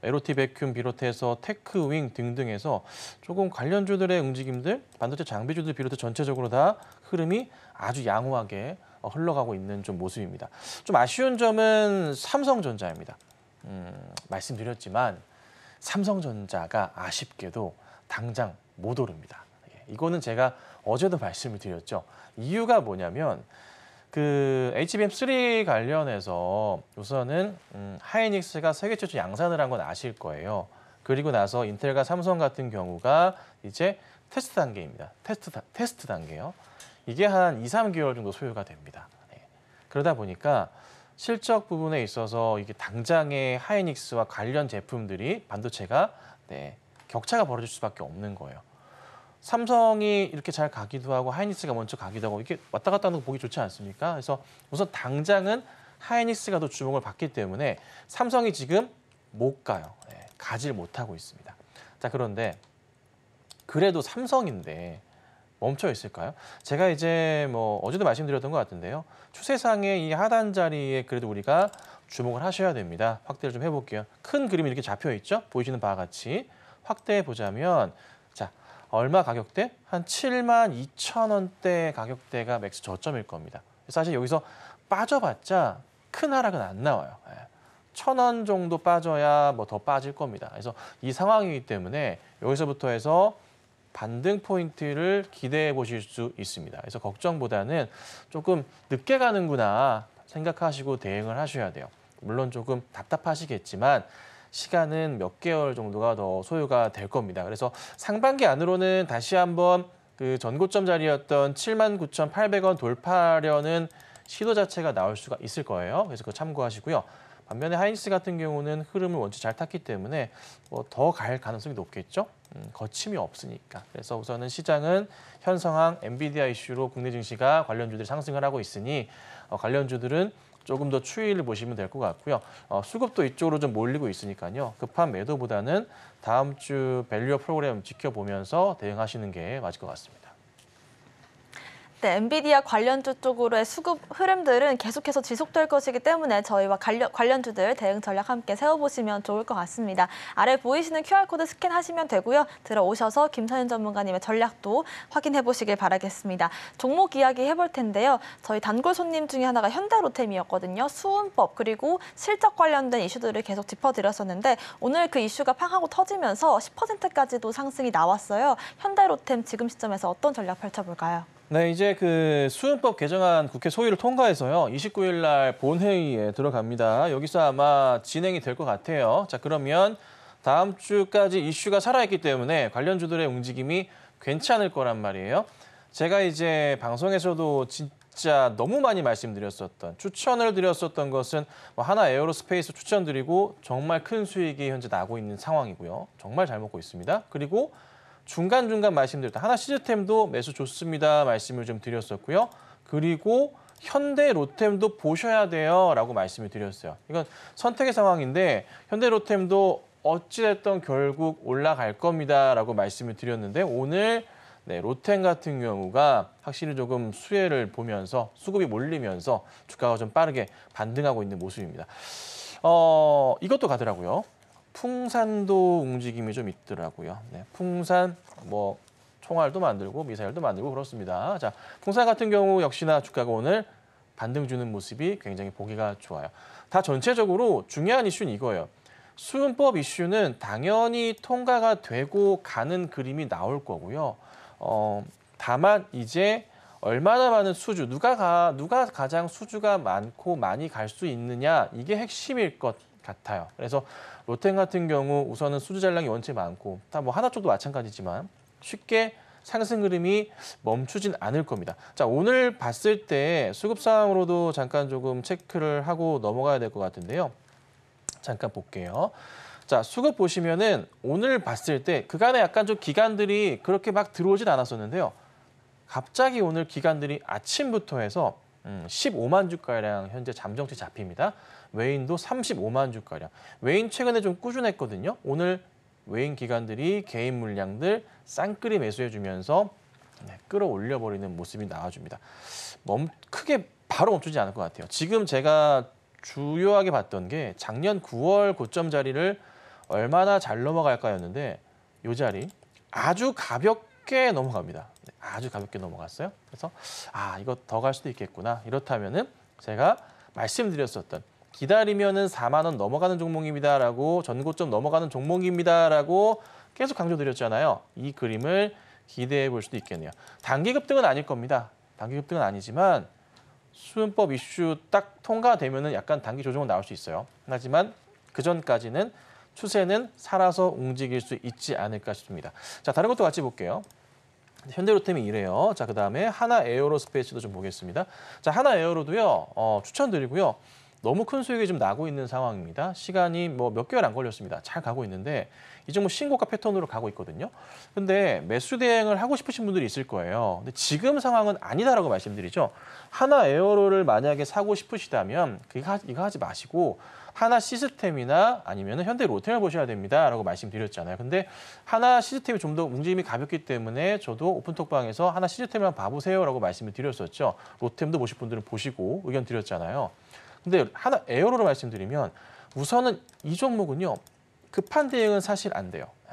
에로티 백큐 비롯해서 테크윙 등등에서 조금 관련주들의 움직임들, 반도체 장비주들 비롯해 전체적으로 다 흐름이 아주 양호하게 어, 흘러가고 있는 좀 모습입니다. 좀 아쉬운 점은 삼성전자입니다. 음, 말씀드렸지만 삼성전자가 아쉽게도 당장 못 오릅니다. 예, 이거는 제가 어제도 말씀을 드렸죠. 이유가 뭐냐면 그 HBM3 관련해서 우선은 음, 하이닉스가 세계 최초 양산을 한 건 아실 거예요. 그리고 나서 인텔과 삼성 같은 경우가 이제 테스트 단계입니다. 테스트, 테스트 단계요. 이게 한 2, 3개월 정도 소요가 됩니다. 네. 그러다 보니까 실적 부분에 있어서 이게 당장의 하이닉스와 관련 제품들이 반도체가 네, 격차가 벌어질 수밖에 없는 거예요. 삼성이 이렇게 잘 가기도 하고 하이닉스가 먼저 가기도 하고 이렇게 왔다 갔다 하는 거 보기 좋지 않습니까? 그래서 우선 당장은 하이닉스가 더 주목을 받기 때문에 삼성이 지금 못 가요. 네, 가질 못하고 있습니다. 자 그런데 그래도 삼성인데 멈춰 있을까요? 제가 이제 뭐 어제도 말씀드렸던 것 같은데요. 추세상의 이 하단 자리에 그래도 우리가 주목을 하셔야 됩니다. 확대를 좀 해볼게요. 큰 그림이 이렇게 잡혀 있죠? 보이시는 바와 같이 확대해 보자면 얼마 가격대? 한 7만 2천 원대 가격대가 맥스 저점일 겁니다. 사실 여기서 빠져봤자 큰 하락은 안 나와요. 예. 천원 정도 빠져야 뭐 더 빠질 겁니다. 그래서 이 상황이기 때문에 여기서부터 해서 반등 포인트를 기대해 보실 수 있습니다. 그래서 걱정보다는 조금 늦게 가는구나 생각하시고 대응을 하셔야 돼요. 물론 조금 답답하시겠지만 시간은 몇 개월 정도가 더 소요가 될 겁니다. 그래서 상반기 안으로는 다시 한번 그 전고점 자리였던 79,800원 돌파려는 하 시도 자체가 나올 수가 있을 거예요. 그래서 그거 참고하시고요. 반면에 하이닉스 같은 경우는 흐름을 원체 잘 탔기 때문에 뭐더갈 가능성이 높겠죠. 음, 거침이 없으니까. 그래서 우선은 시장은 현 상황 엔비디아 이슈로 국내 증시가 관련주들이 상승을 하고 있으니 어, 관련주들은 조금 더 추이를 보시면 될 것 같고요. 어, 수급도 이쪽으로 좀 몰리고 있으니까요. 급한 매도보다는 다음 주 밸류어 프로그램 지켜보면서 대응하시는 게 맞을 것 같습니다. 네, 엔비디아 관련주 쪽으로의 수급 흐름들은 계속해서 지속될 것이기 때문에 저희와 관련, 관련주들 대응 전략 함께 세워보시면 좋을 것 같습니다. 아래 보이시는 QR코드 스캔하시면 되고요. 들어오셔서 김선현 전문가님의 전략도 확인해보시길 바라겠습니다. 종목 이야기 해볼 텐데요. 저희 단골 손님 중에 하나가 현대로템이었거든요. 수운법 그리고 실적 관련된 이슈들을 계속 짚어드렸었는데 오늘 그 이슈가 팡하고 터지면서 10%까지도 상승이 나왔어요. 현대로템 지금 시점에서 어떤 전략 펼쳐볼까요? 네, 이제 그 수은법 개정안 국회 소위를 통과해서요. 29일 날 본회의에 들어갑니다. 여기서 아마 진행이 될 것 같아요. 자, 그러면 다음 주까지 이슈가 살아있기 때문에 관련주들의 움직임이 괜찮을 거란 말이에요. 제가 이제 방송에서도 진짜 너무 많이 말씀드렸었던 추천을 드렸었던 것은 뭐 하나 에어로스페이스 추천드리고 정말 큰 수익이 현재 나고 있는 상황이고요. 정말 잘 먹고 있습니다. 그리고 중간중간 말씀드렸던 하나 시즈템도 매수 좋습니다 말씀을 좀 드렸었고요. 그리고 현대 로템도 보셔야 돼요 라고 말씀을 드렸어요. 이건 선택의 상황인데 현대 로템도 어찌됐든 결국 올라갈 겁니다 라고 말씀을 드렸는데 오늘 네, 로템 같은 경우가 확실히 조금 수혜를 보면서 수급이 몰리면서 주가가 좀 빠르게 반등하고 있는 모습입니다. 어, 이것도 가더라고요. 풍산도 움직임이 좀 있더라고요. 네, 풍산 뭐 총알도 만들고 미사일도 만들고 그렇습니다. 자, 풍산 같은 경우 역시나 주가가 오늘 반등 주는 모습이 굉장히 보기가 좋아요. 다 전체적으로 중요한 이슈는 이거예요. 수은법 이슈는 당연히 통과가 되고 가는 그림이 나올 거고요. 어, 다만 이제 얼마나 많은 수주, 누가 가, 누가 가장 수주가 많고 많이 갈 수 있느냐, 이게 핵심일 것 같아요. 그래서 로텐 같은 경우 우선은 수주 잔량이 원체 많고 다 뭐 하나 쪽도 마찬가지지만 쉽게 상승 흐름이 멈추진 않을 겁니다. 자 오늘 봤을 때 수급 상황으로도 잠깐 조금 체크를 하고 넘어가야 될 것 같은데요. 잠깐 볼게요. 자 수급 보시면은 오늘 봤을 때 그간에 약간 좀 기간들이 그렇게 막 들어오진 않았었는데요. 갑자기 오늘 기간들이 아침부터 해서 15만 음, 주가량 현재 잠정치 잡힙니다. 웨인도 35만 주가량. 웨인 최근에 좀 꾸준했거든요. 오늘 웨인 기관들이 개인 물량들 쌍끌이 매수해주면서 네, 끌어올려버리는 모습이 나와줍니다. 멈, 크게 바로 멈추지 않을 것 같아요. 지금 제가 주요하게 봤던 게 작년 9월 고점 자리를 얼마나 잘 넘어갈까였는데 이 자리 아주 가볍게 넘어갑니다. 네, 아주 가볍게 넘어갔어요. 그래서 아 이거 더 갈 수도 있겠구나. 이렇다면은 제가 말씀드렸었던 기다리면은 4만 원 넘어가는 종목입니다라고 전고점 넘어가는 종목입니다라고 계속 강조드렸잖아요. 이 그림을 기대해 볼 수도 있겠네요. 단기 급등은 아닐 겁니다. 단기 급등은 아니지만 수은법 이슈 딱 통과되면은 약간 단기 조정은 나올 수 있어요. 하지만 그 전까지는 추세는 살아서 움직일 수 있지 않을까 싶습니다. 자, 다른 것도 같이 볼게요. 현대로템이 이래요. 자, 그 다음에 하나 에어로스페이스도 좀 보겠습니다. 자, 하나 에어로도요, 어, 추천드리고요. 너무 큰 수익이 좀 나고 있는 상황입니다. 시간이 뭐 몇 개월 안 걸렸습니다. 잘 가고 있는데 이 종목 뭐 신고가 패턴으로 가고 있거든요. 근데 매수 대행을 하고 싶으신 분들이 있을 거예요. 근데 지금 상황은 아니다라고 말씀드리죠. 하나 에어로를 만약에 사고 싶으시다면 그거 이거 하지 마시고 하나 시스템이나 아니면 현대 로템을 보셔야 됩니다라고 말씀드렸잖아요. 근데 하나 시스템이 좀 더 움직임이 가볍기 때문에 저도 오픈톡방에서 하나 시스템을 한번 봐보세요라고 말씀을 드렸었죠. 로템도 보실 분들은 보시고 의견 드렸잖아요. 근데 하나 에어로를 말씀드리면 우선은 이 종목은요. 급한 대응은 사실 안 돼요. 네.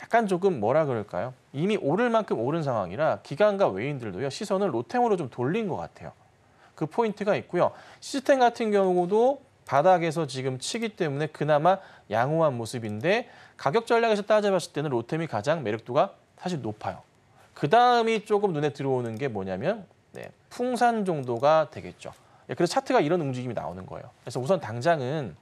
약간 조금 뭐라 그럴까요? 이미 오를 만큼 오른 상황이라 기관과 외인들도요. 시선을 로템으로 좀 돌린 것 같아요. 그 포인트가 있고요. 시스템 같은 경우도 바닥에서 지금 치기 때문에 그나마 양호한 모습인데 가격 전략에서 따져봤을 때는 로템이 가장 매력도가 사실 높아요. 그 다음이 조금 눈에 들어오는 게 뭐냐면 네, 풍산 정도가 되겠죠. 예, 그래서 차트가 이런 움직임이 나오는 거예요. 그래서 우선 당장은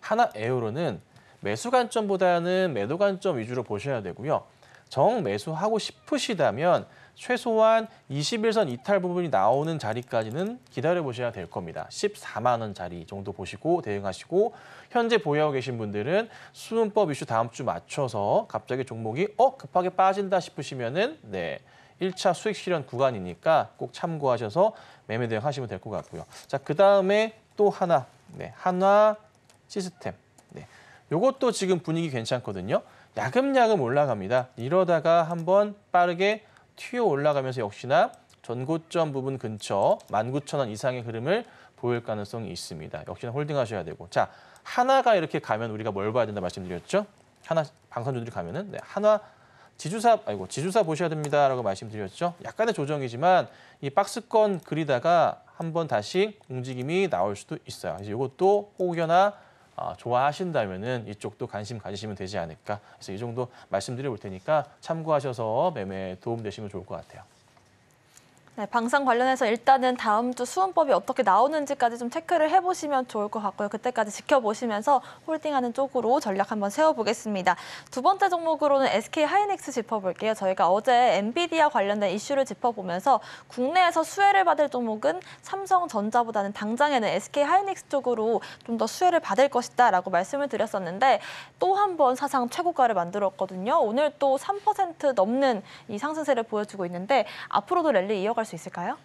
하나 에어로는 매수 관점보다는 매도 관점 위주로 보셔야 되고요. 정 매수하고 싶으시다면 최소한 21선 이탈 부분이 나오는 자리까지는 기다려보셔야 될 겁니다. 14만 원 자리 정도 보시고 대응하시고 현재 보유하고 계신 분들은 수은법 이슈 다음 주 맞춰서 갑자기 종목이 어 급하게 빠진다 싶으시면은 네 1차 수익 실현 구간이니까 꼭 참고하셔서 매매 대응하시면 될 것 같고요. 자, 그 다음에 또 하나, 네, 한화 시스템. 네, 요것도 지금 분위기 괜찮거든요. 야금야금 올라갑니다. 이러다가 한번 빠르게 튀어 올라가면서 역시나 전고점 부분 근처 19,000원 이상의 흐름을 보일 가능성이 있습니다. 역시나 홀딩하셔야 되고. 자, 하나가 이렇게 가면 우리가 뭘 봐야 된다 말씀드렸죠? 하나 방선주들이 가면은 네, 하나 지주사 아이고 지주사 보셔야 됩니다라고 말씀드렸죠. 약간의 조정이지만 이 박스권 그리다가 한번 다시 움직임이 나올 수도 있어요. 이제 이것도 혹여나 아, 좋아하신다면은 이쪽도 관심 가지시면 되지 않을까. 그래서 이 정도 말씀드려 볼 테니까 참고하셔서 매매에 도움되시면 좋을 것 같아요. 네, 방산 관련해서 일단은 다음 주 수험법이 어떻게 나오는지까지 좀 체크를 해보시면 좋을 것 같고요. 그때까지 지켜보시면서 홀딩하는 쪽으로 전략 한번 세워보겠습니다. 두 번째 종목으로는 SK 하이닉스 짚어볼게요. 저희가 어제 엔비디아 관련된 이슈를 짚어보면서 국내에서 수혜를 받을 종목은 삼성전자보다는 당장에는 SK 하이닉스 쪽으로 좀 더 수혜를 받을 것이다 라고 말씀을 드렸었는데 또 한 번 사상 최고가를 만들었거든요. 오늘 또 3% 넘는 이 상승세를 보여주고 있는데 앞으로도 랠리 이어갈 들어갈 수 있을까요?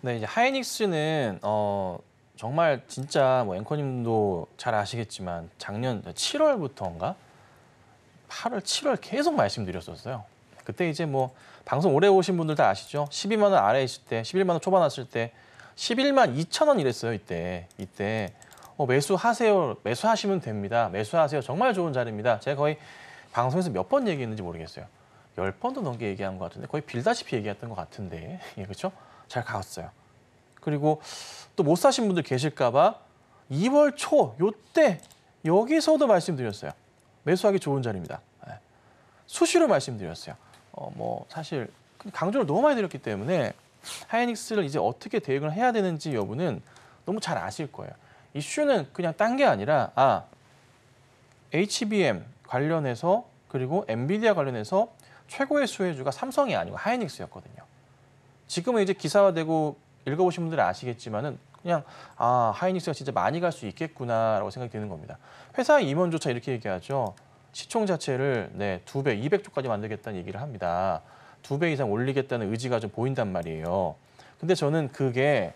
네, 이제 하이닉스는 어, 정말 진짜 뭐 앵커님도 잘 아시겠지만 작년 7월부터인가 8월, 7월 계속 말씀드렸었어요. 그때 이제 뭐 방송 오래 오신 분들 다 아시죠? 12만 원 아래 있을 때, 11만 원 초반 왔을 때 11만 2천 원 이랬어요, 이때. 이때 어, 매수하세요. 매수하시면 됩니다. 매수하세요. 정말 좋은 자리입니다. 제가 거의 방송에서 몇 번 얘기했는지 모르겠어요. 10번도 넘게 얘기한 것 같은데 거의 빌다시피 얘기했던 것 같은데 예, 그렇죠? 잘 가왔어요. 그리고 또 못 사신 분들 계실까 봐 2월 초 요때 여기서도 말씀드렸어요. 매수하기 좋은 자리입니다. 예. 수시로 말씀드렸어요. 어, 뭐 사실 강조를 너무 많이 드렸기 때문에 하이닉스를 이제 어떻게 대응을 해야 되는지 여부는 너무 잘 아실 거예요. 이슈는 그냥 딴 게 아니라 아 HBM 관련해서 그리고 엔비디아 관련해서 최고의 수혜주가 삼성이 아니고 하이닉스였거든요. 지금은 이제 기사화되고 읽어보신 분들은 아시겠지만은 그냥 아 하이닉스가 진짜 많이 갈 수 있겠구나라고 생각이 드는 겁니다. 회사 임원조차 이렇게 얘기하죠. 시총 자체를 네, 두 배, 200조까지 만들겠다는 얘기를 합니다. 두 배 이상 올리겠다는 의지가 좀 보인단 말이에요. 근데 저는 그게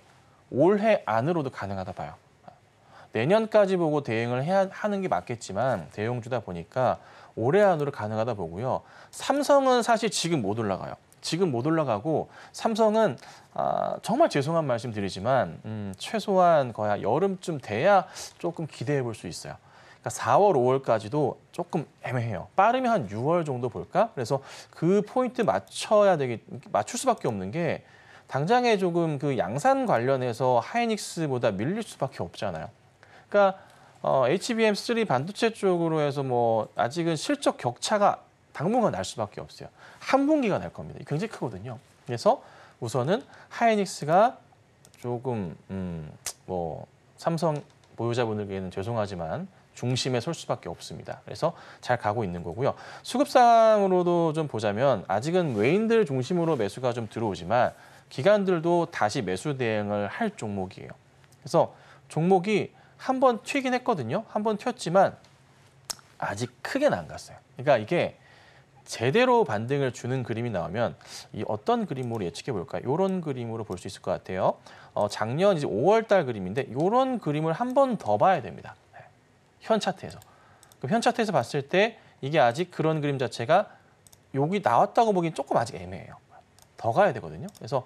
올해 안으로도 가능하다 봐요. 내년까지 보고 대응을 해야 하는 게 맞겠지만 대형주다 보니까 올해 안으로 가능하다 보고요. 삼성은 사실 지금 못 올라가요. 지금 못 올라가고 삼성은 아, 정말 죄송한 말씀 드리지만 음, 최소한 거의 여름쯤 돼야 조금 기대해 볼 수 있어요. 그니까 4월, 5월까지도 조금 애매해요. 빠르면 한 6월 정도 볼까? 그래서 그 포인트 맞춰야 되게 맞출 수밖에 없는 게 당장에 조금 그 양산 관련해서 하이닉스보다 밀릴 수밖에 없잖아요. 그러니까 어, HBM3 반도체 쪽으로 해서 뭐 아직은 실적 격차가 당분간 날 수밖에 없어요. 한 분기가 날 겁니다. 굉장히 크거든요. 그래서 우선은 하이닉스가 조금 음, 뭐 삼성 보유자분들께는 죄송하지만 중심에 설 수밖에 없습니다. 그래서 잘 가고 있는 거고요. 수급상으로도 좀 보자면 아직은 외인들 중심으로 매수가 좀 들어오지만 기관들도 다시 매수 대응을 할 종목이에요. 그래서 종목이 한번 튀긴 했거든요. 한 번 튀었지만 아직 크게는 안 갔어요. 그러니까 이게 제대로 반등을 주는 그림이 나오면 이 어떤 그림으로 예측해 볼까요? 이런 그림으로 볼 수 있을 것 같아요. 어, 작년 이제 5월 달 그림인데 이런 그림을 한 번 더 봐야 됩니다. 네. 현 차트에서. 그럼 현 차트에서 봤을 때 이게 아직 그런 그림 자체가 여기 나왔다고 보기엔 조금 아직 애매해요. 더 가야 되거든요. 그래서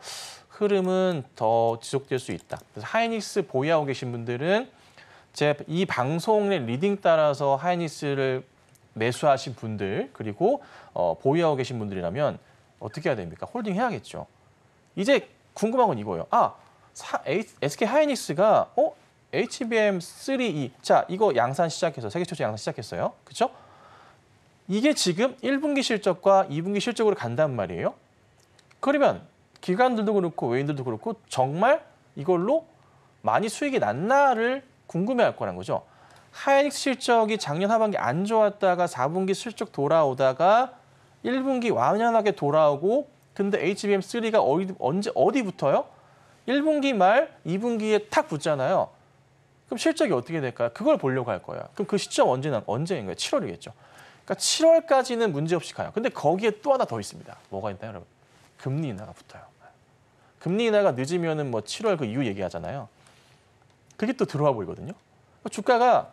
흐름은 더 지속될 수 있다. 그래서 하이닉스 보유하고 계신 분들은 제이 방송의 리딩 따라서 하이닉스를 매수하신 분들 그리고 어, 보유하고 계신 분들이라면 어떻게 해야 됩니까? 홀딩 해야겠죠. 이제 궁금한 건 이거예요. 아, 사, SK 하이닉스가 어? HBM3E 자 이거 양산 시작해서 세계 최초 양산 시작했어요. 그렇죠? 이게 지금 1분기 실적과 2분기 실적으로 간단 말이에요. 그러면 기관들도 그렇고 외인들도 그렇고 정말 이걸로 많이 수익이 났나를 궁금해할 거란 거죠. 하이닉스 실적이 작년 하반기 안 좋았다가 4분기 실적 돌아오다가 1분기 완연하게 돌아오고 근데 HBM3가 어디, 언제 어디부터요? 1분기 말 2분기에 탁 붙잖아요. 그럼 실적이 어떻게 될까요? 그걸 보려고 할 거예요. 그럼 그 시점 언제는 언제인가요? 7월이겠죠. 그러니까 7월까지는 문제없이 가요. 근데 거기에 또 하나 더 있습니다. 뭐가 있나요, 여러분? 금리 인하가 붙어요. 금리 인하가 늦으면뭐 7월 그 이후 얘기하잖아요. 그게 또 들어와 보이거든요. 주가가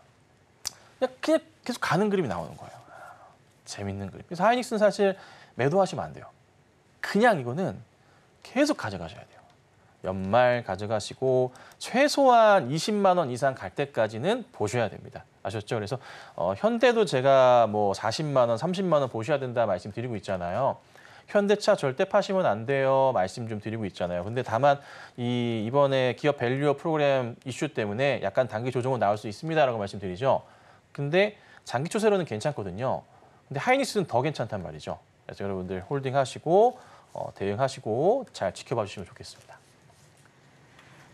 그냥, 그냥 계속 가는 그림이 나오는 거예요. 재밌는 그림. 그래서 하이닉스는 사실 매도하시면 안 돼요. 그냥 이거는 계속 가져가셔야 돼요. 연말 가져가시고 최소한 20만 원 이상 갈 때까지는 보셔야 됩니다. 아셨죠? 그래서 어, 현대도 제가 뭐 40만 원, 30만 원 보셔야 된다 말씀드리고 있잖아요. 현대차 절대 파시면 안 돼요 말씀 좀 드리고 있잖아요. 근데 다만 이 이번에 기업 밸류어 프로그램 이슈 때문에 약간 단기 조정은 나올 수 있습니다라고 말씀드리죠. 근데 장기 초세로는 괜찮거든요. 근데 하이닉스는 더 괜찮단 말이죠. 그래서 여러분들 홀딩 하시고 어, 대응하시고 잘 지켜봐 주시면 좋겠습니다.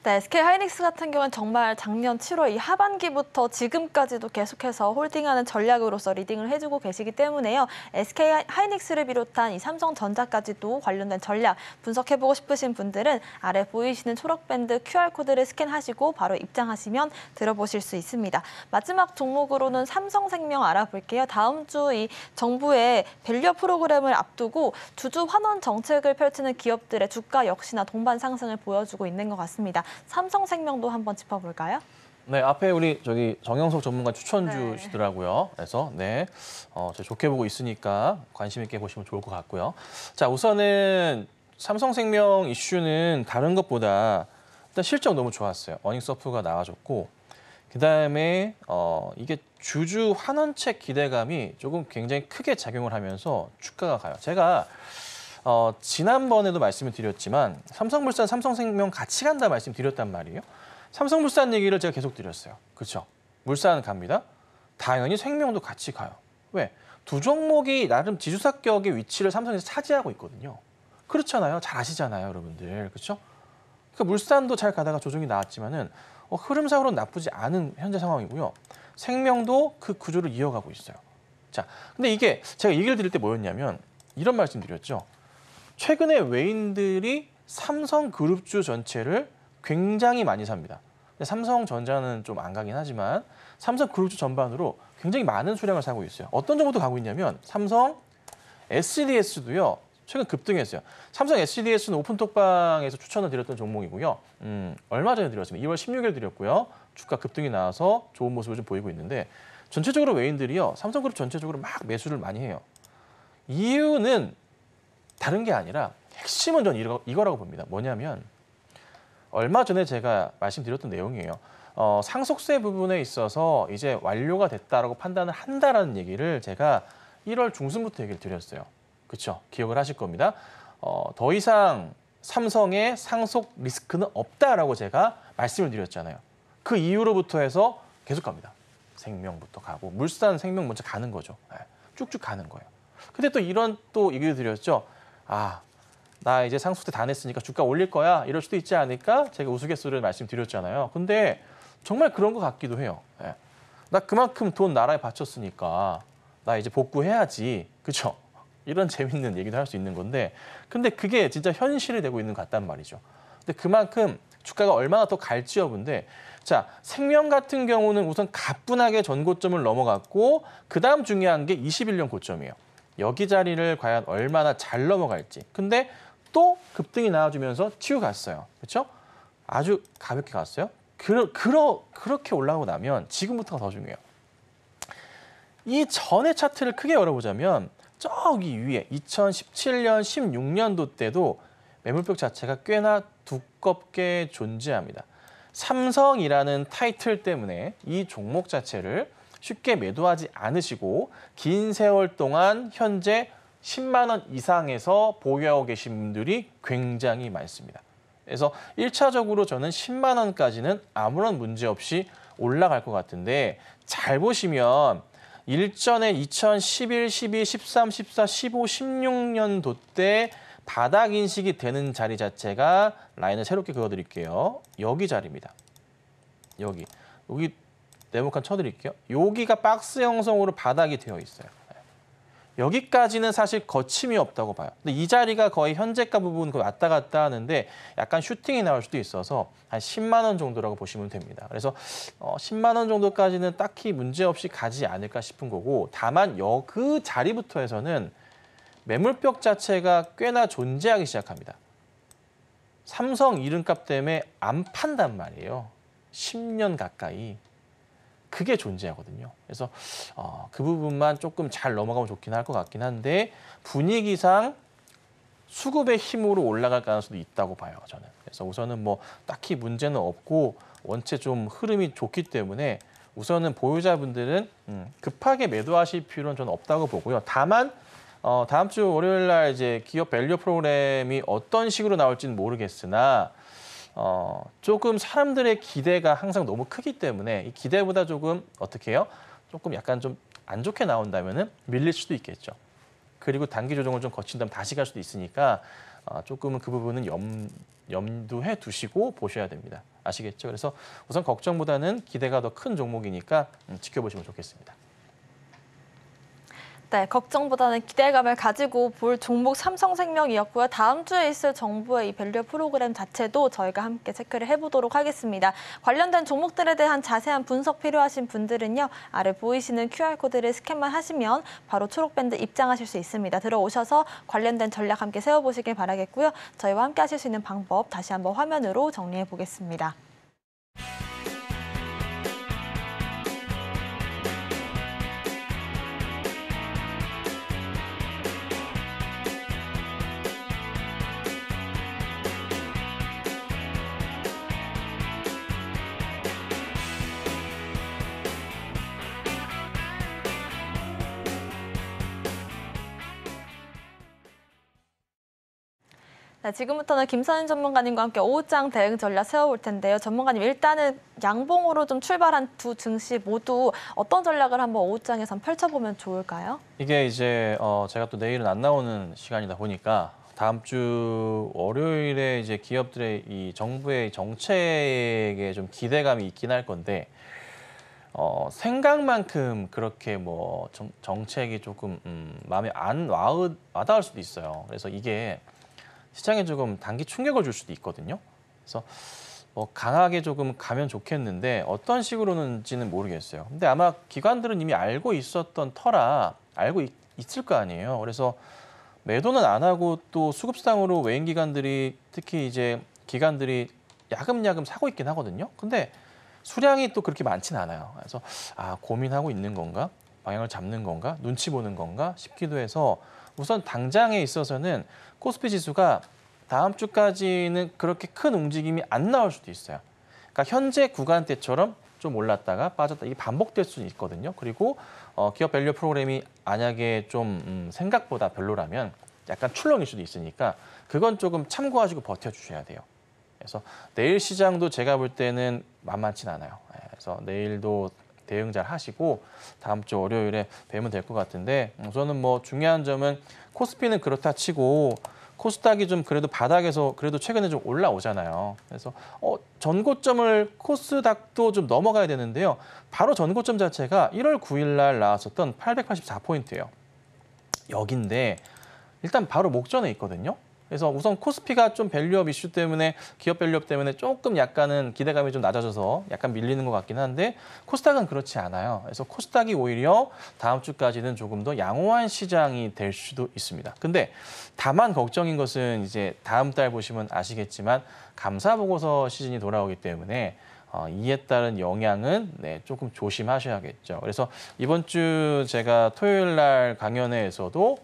네, SK 하이닉스 같은 경우는 정말 작년 7월 이 하반기부터 지금까지도 계속해서 홀딩하는 전략으로서 리딩을 해주고 계시기 때문에요. SK 하이닉스를 비롯한 이 삼성전자까지도 관련된 전략 분석해보고 싶으신 분들은 아래 보이시는 초록밴드 QR코드를 스캔하시고 바로 입장하시면 들어보실 수 있습니다. 마지막 종목으로는 삼성생명 알아볼게요. 다음 주 이 정부의 밸류 프로그램을 앞두고 주주 환원 정책을 펼치는 기업들의 주가 역시나 동반 상승을 보여주고 있는 것 같습니다. 삼성생명도 한번 짚어볼까요? 네, 앞에 우리 저기 정영석 전문가 추천 주시더라고요. 네. 그래서 네, 어, 저 좋게 보고 있으니까 관심 있게 보시면 좋을 것 같고요. 자, 우선은 삼성생명 이슈는 다른 것보다 일단 실적 너무 좋았어요. 어닝서프가 나와줬고 그다음에 어, 이게 주주 환원책 기대감이 조금 굉장히 크게 작용을 하면서 주가가 가요. 제가 어, 지난번에도 말씀을 드렸지만 삼성물산, 삼성생명 같이 간다 말씀드렸단 말이에요. 삼성물산 얘기를 제가 계속 드렸어요. 그렇죠? 물산 갑니다. 당연히 생명도 같이 가요. 왜? 두 종목이 나름 지주사격의 위치를 삼성에서 차지하고 있거든요. 그렇잖아요. 잘 아시잖아요, 여러분들. 그렇죠? 그러니까 물산도 잘 가다가 조정이 나왔지만은 어, 흐름상으로는 나쁘지 않은 현재 상황이고요. 생명도 그 구조를 이어가고 있어요. 자, 근데 이게 제가 얘기를 드릴 때 뭐였냐면 이런 말씀 드렸죠. 최근에 외인들이 삼성 그룹주 전체를 굉장히 많이 삽니다. 삼성전자는 좀 안 가긴 하지만 삼성 그룹주 전반으로 굉장히 많은 수량을 사고 있어요. 어떤 정보도 가고 있냐면 삼성 SDS도요. 최근 급등했어요. 삼성 SDS는 오픈톡방에서 추천을 드렸던 종목이고요. 음, 얼마 전에 드렸습니다. 2월 16일 드렸고요. 주가 급등이 나와서 좋은 모습을 좀 보이고 있는데 전체적으로 외인들이요. 삼성그룹 전체적으로 막 매수를 많이 해요. 이유는 다른 게 아니라 핵심은 저 이거, 이거라고 봅니다. 뭐냐면 얼마 전에 제가 말씀드렸던 내용이에요. 어, 상속세 부분에 있어서 이제 완료가 됐다라고 판단을 한다라는 얘기를 제가 1월 중순부터 얘기를 드렸어요. 그렇죠? 기억을 하실 겁니다. 어, 더 이상 삼성의 상속 리스크는 없다라고 제가 말씀을 드렸잖아요. 그 이후로부터 해서 계속 갑니다. 생명부터 가고 물산 생명 먼저 가는 거죠. 예, 쭉쭉 가는 거예요. 근데 또 이런 또 얘기를 드렸죠. 아, 나 이제 상속세 다 냈으니까 주가 올릴 거야 이럴 수도 있지 않을까 제가 우스갯소리를 말씀드렸잖아요. 근데 정말 그런 것 같기도 해요. 예. 나 그만큼 돈 나라에 바쳤으니까 나 이제 복구해야지. 그쵸? 이런 재밌는 얘기도 할 수 있는 건데 근데 그게 진짜 현실이 되고 있는 것 같단 말이죠. 근데 그만큼 주가가 얼마나 더 갈지 여부인데 자 생명 같은 경우는 우선 가뿐하게 전고점을 넘어갔고 그다음 중요한 게 21년 고점이에요. 여기 자리를 과연 얼마나 잘 넘어갈지. 근데 또 급등이 나와주면서 치고 갔어요. 그렇죠? 아주 가볍게 갔어요. 그러, 그러, 그렇게 올라오고 나면 지금부터가 더 중요해요. 이 전의 차트를 크게 열어보자면 저기 위에 2017년, 16년도 때도 매물벽 자체가 꽤나 두껍게 존재합니다. 삼성이라는 타이틀 때문에 이 종목 자체를 쉽게 매도하지 않으시고 긴 세월 동안 현재 10만 원 이상에서 보유하고 계신 분들이 굉장히 많습니다. 그래서 1차적으로 저는 10만 원까지는 아무런 문제 없이 올라갈 것 같은데 잘 보시면 일전에 2011, 12, 13, 14, 15, 16년도 때 바닥 인식이 되는 자리 자체가 라인을 새롭게 그어드릴게요. 여기 자리입니다. 여기. 여기 네모 칸 쳐드릴게요. 여기가 박스 형성으로 바닥이 되어 있어요. 여기까지는 사실 거침이 없다고 봐요. 근데 이 자리가 거의 현재가 부분 왔다 갔다 하는데 약간 슈팅이 나올 수도 있어서 한 10만 원 정도라고 보시면 됩니다. 그래서 10만 어, 원 정도까지는 딱히 문제 없이 가지 않을까 싶은 거고 다만 여 그 자리부터 해서는 매물벽 자체가 꽤나 존재하기 시작합니다. 삼성 이름값 때문에 안 판단 말이에요. 10년 가까이. 그게 존재하거든요. 그래서 어, 그 부분만 조금 잘 넘어가면 좋긴 할 것 같긴 한데 분위기상 수급의 힘으로 올라갈 가능성도 있다고 봐요, 저는. 그래서 우선은 뭐 딱히 문제는 없고 원체 좀 흐름이 좋기 때문에 우선은 보유자분들은 음, 급하게 매도하실 필요는 저는 없다고 보고요. 다만 어, 다음 주 월요일 날 이제 기업 밸류 프로그램이 어떤 식으로 나올지는 모르겠으나 어, 조금 사람들의 기대가 항상 너무 크기 때문에 이 기대보다 조금 어떻게 해요? 조금 약간 좀 안 좋게 나온다면은 밀릴 수도 있겠죠. 그리고 단기 조정을 좀 거친 다음 다시 갈 수도 있으니까 어, 조금은 그 부분은 염, 염두해 두시고 보셔야 됩니다. 아시겠죠? 그래서 우선 걱정보다는 기대가 더 큰 종목이니까 음, 지켜보시면 좋겠습니다. 네, 걱정보다는 기대감을 가지고 볼 종목 삼성생명이었고요. 다음 주에 있을 정부의 이 밸류 프로그램 자체도 저희가 함께 체크를 해보도록 하겠습니다. 관련된 종목들에 대한 자세한 분석 필요하신 분들은요. 아래 보이시는 QR코드를 스캔만 하시면 바로 초록밴드 입장하실 수 있습니다. 들어오셔서 관련된 전략 함께 세워보시길 바라겠고요. 저희와 함께 하실 수 있는 방법 다시 한번 화면으로 정리해 보겠습니다. 네, 지금부터는 김선현 전문가님과 함께 오후장 대응 전략 세워볼 텐데요. 전문가님 일단은 양봉으로 좀 출발한 두 증시 모두 어떤 전략을 한번 오후장에서 펼쳐보면 좋을까요? 이게 이제 어, 제가 또 내일은 안 나오는 시간이다 보니까 다음 주 월요일에 이제 기업들의 이 정부의 정책에 좀 기대감이 있긴 할 건데 어, 생각만큼 그렇게 뭐 정, 정책이 조금 음, 마음에 안 와, 와닿을 수도 있어요. 그래서 이게 시장에 조금 단기 충격을 줄 수도 있거든요. 그래서 뭐 강하게 조금 가면 좋겠는데 어떤 식으로는지는 모르겠어요. 근데 아마 기관들은 이미 알고 있었던 터라 알고 있, 있을 거 아니에요. 그래서 매도는 안 하고 또 수급상으로 외인 기관들이 특히 이제 기관들이 야금야금 사고 있긴 하거든요. 근데 수량이 또 그렇게 많진 않아요. 그래서 아 고민하고 있는 건가? 방향을 잡는 건가? 눈치 보는 건가? 싶기도 해서 우선 당장에 있어서는 코스피 지수가 다음 주까지는 그렇게 큰 움직임이 안 나올 수도 있어요. 그러니까 현재 구간때처럼좀 올랐다가 빠졌다 이게 반복될 수는 있거든요. 그리고 어, 기업 밸류 프로그램이 만약에 좀 음, 생각보다 별로라면 약간 출렁일 수도 있으니까 그건 조금 참고하시고 버텨주셔야 돼요. 그래서 내일 시장도 제가 볼 때는 만만치 않아요. 예, 그래서 내일도 대응 잘 하시고 다음 주 월요일에 뵈면 될 것 같은데 우선은 음, 뭐 중요한 점은 코스피는 그렇다 치고 코스닥이 좀 그래도 바닥에서 그래도 최근에 좀 올라오잖아요. 그래서 어, 전고점을 코스닥도 좀 넘어가야 되는데요. 바로 전고점 자체가 1월 9일 날 나왔었던 884포인트예요. 여긴데 일단 바로 목전에 있거든요. 그래서 우선 코스피가 좀 밸류업 이슈 때문에 기업 밸류업 때문에 조금 약간은 기대감이 좀 낮아져서 약간 밀리는 것 같긴 한데 코스닥은 그렇지 않아요. 그래서 코스닥이 오히려 다음 주까지는 조금 더 양호한 시장이 될 수도 있습니다. 근데 다만 걱정인 것은 이제 다음 달 보시면 아시겠지만 감사 보고서 시즌이 돌아오기 때문에 어, 이에 따른 영향은 네, 조금 조심하셔야겠죠. 그래서 이번 주 제가 토요일 날 강연회에서도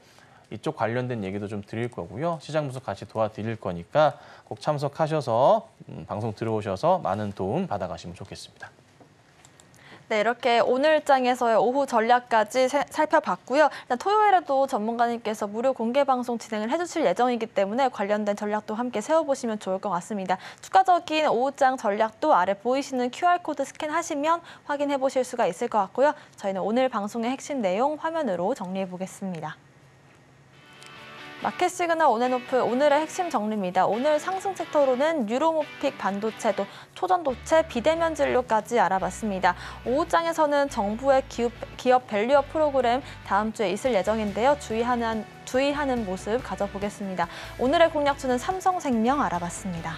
이쪽 관련된 얘기도 좀 드릴 거고요. 시장 분석 같이 도와드릴 거니까 꼭 참석하셔서 음, 방송 들어오셔서 많은 도움 받아가시면 좋겠습니다. 네, 이렇게 오늘장에서의 오후 전략까지 살펴봤고요. 토요일에도 전문가님께서 무료 공개 방송 진행을 해주실 예정이기 때문에 관련된 전략도 함께 세워보시면 좋을 것 같습니다. 추가적인 오후장 전략도 아래 보이시는 QR코드 스캔하시면 확인해보실 수가 있을 것 같고요. 저희는 오늘 방송의 핵심 내용 화면으로 정리해보겠습니다. 마켓 시그널 온앤오프 오늘의 핵심 정리입니다. 오늘 상승 섹터로는 유로모픽 반도체, 또 초전도체, 비대면 진료까지 알아봤습니다. 오후장에서는 정부의 기업, 기업 밸류업 프로그램 다음 주에 있을 예정인데요. 주의하는, 주의하는 모습 가져보겠습니다. 오늘의 공략주는 삼성생명 알아봤습니다.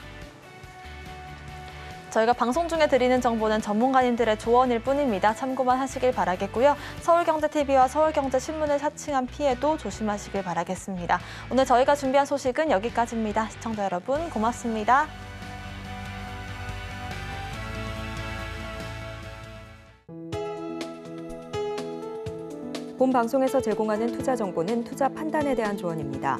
저희가 방송 중에 드리는 정보는 전문가님들의 조언일 뿐입니다. 참고만 하시길 바라겠고요. 서울경제TV와 서울경제신문을 사칭한 피해도 조심하시길 바라겠습니다. 오늘 저희가 준비한 소식은 여기까지입니다. 시청자 여러분 고맙습니다. 본 방송에서 제공하는 투자 정보는 투자 판단에 대한 조언입니다.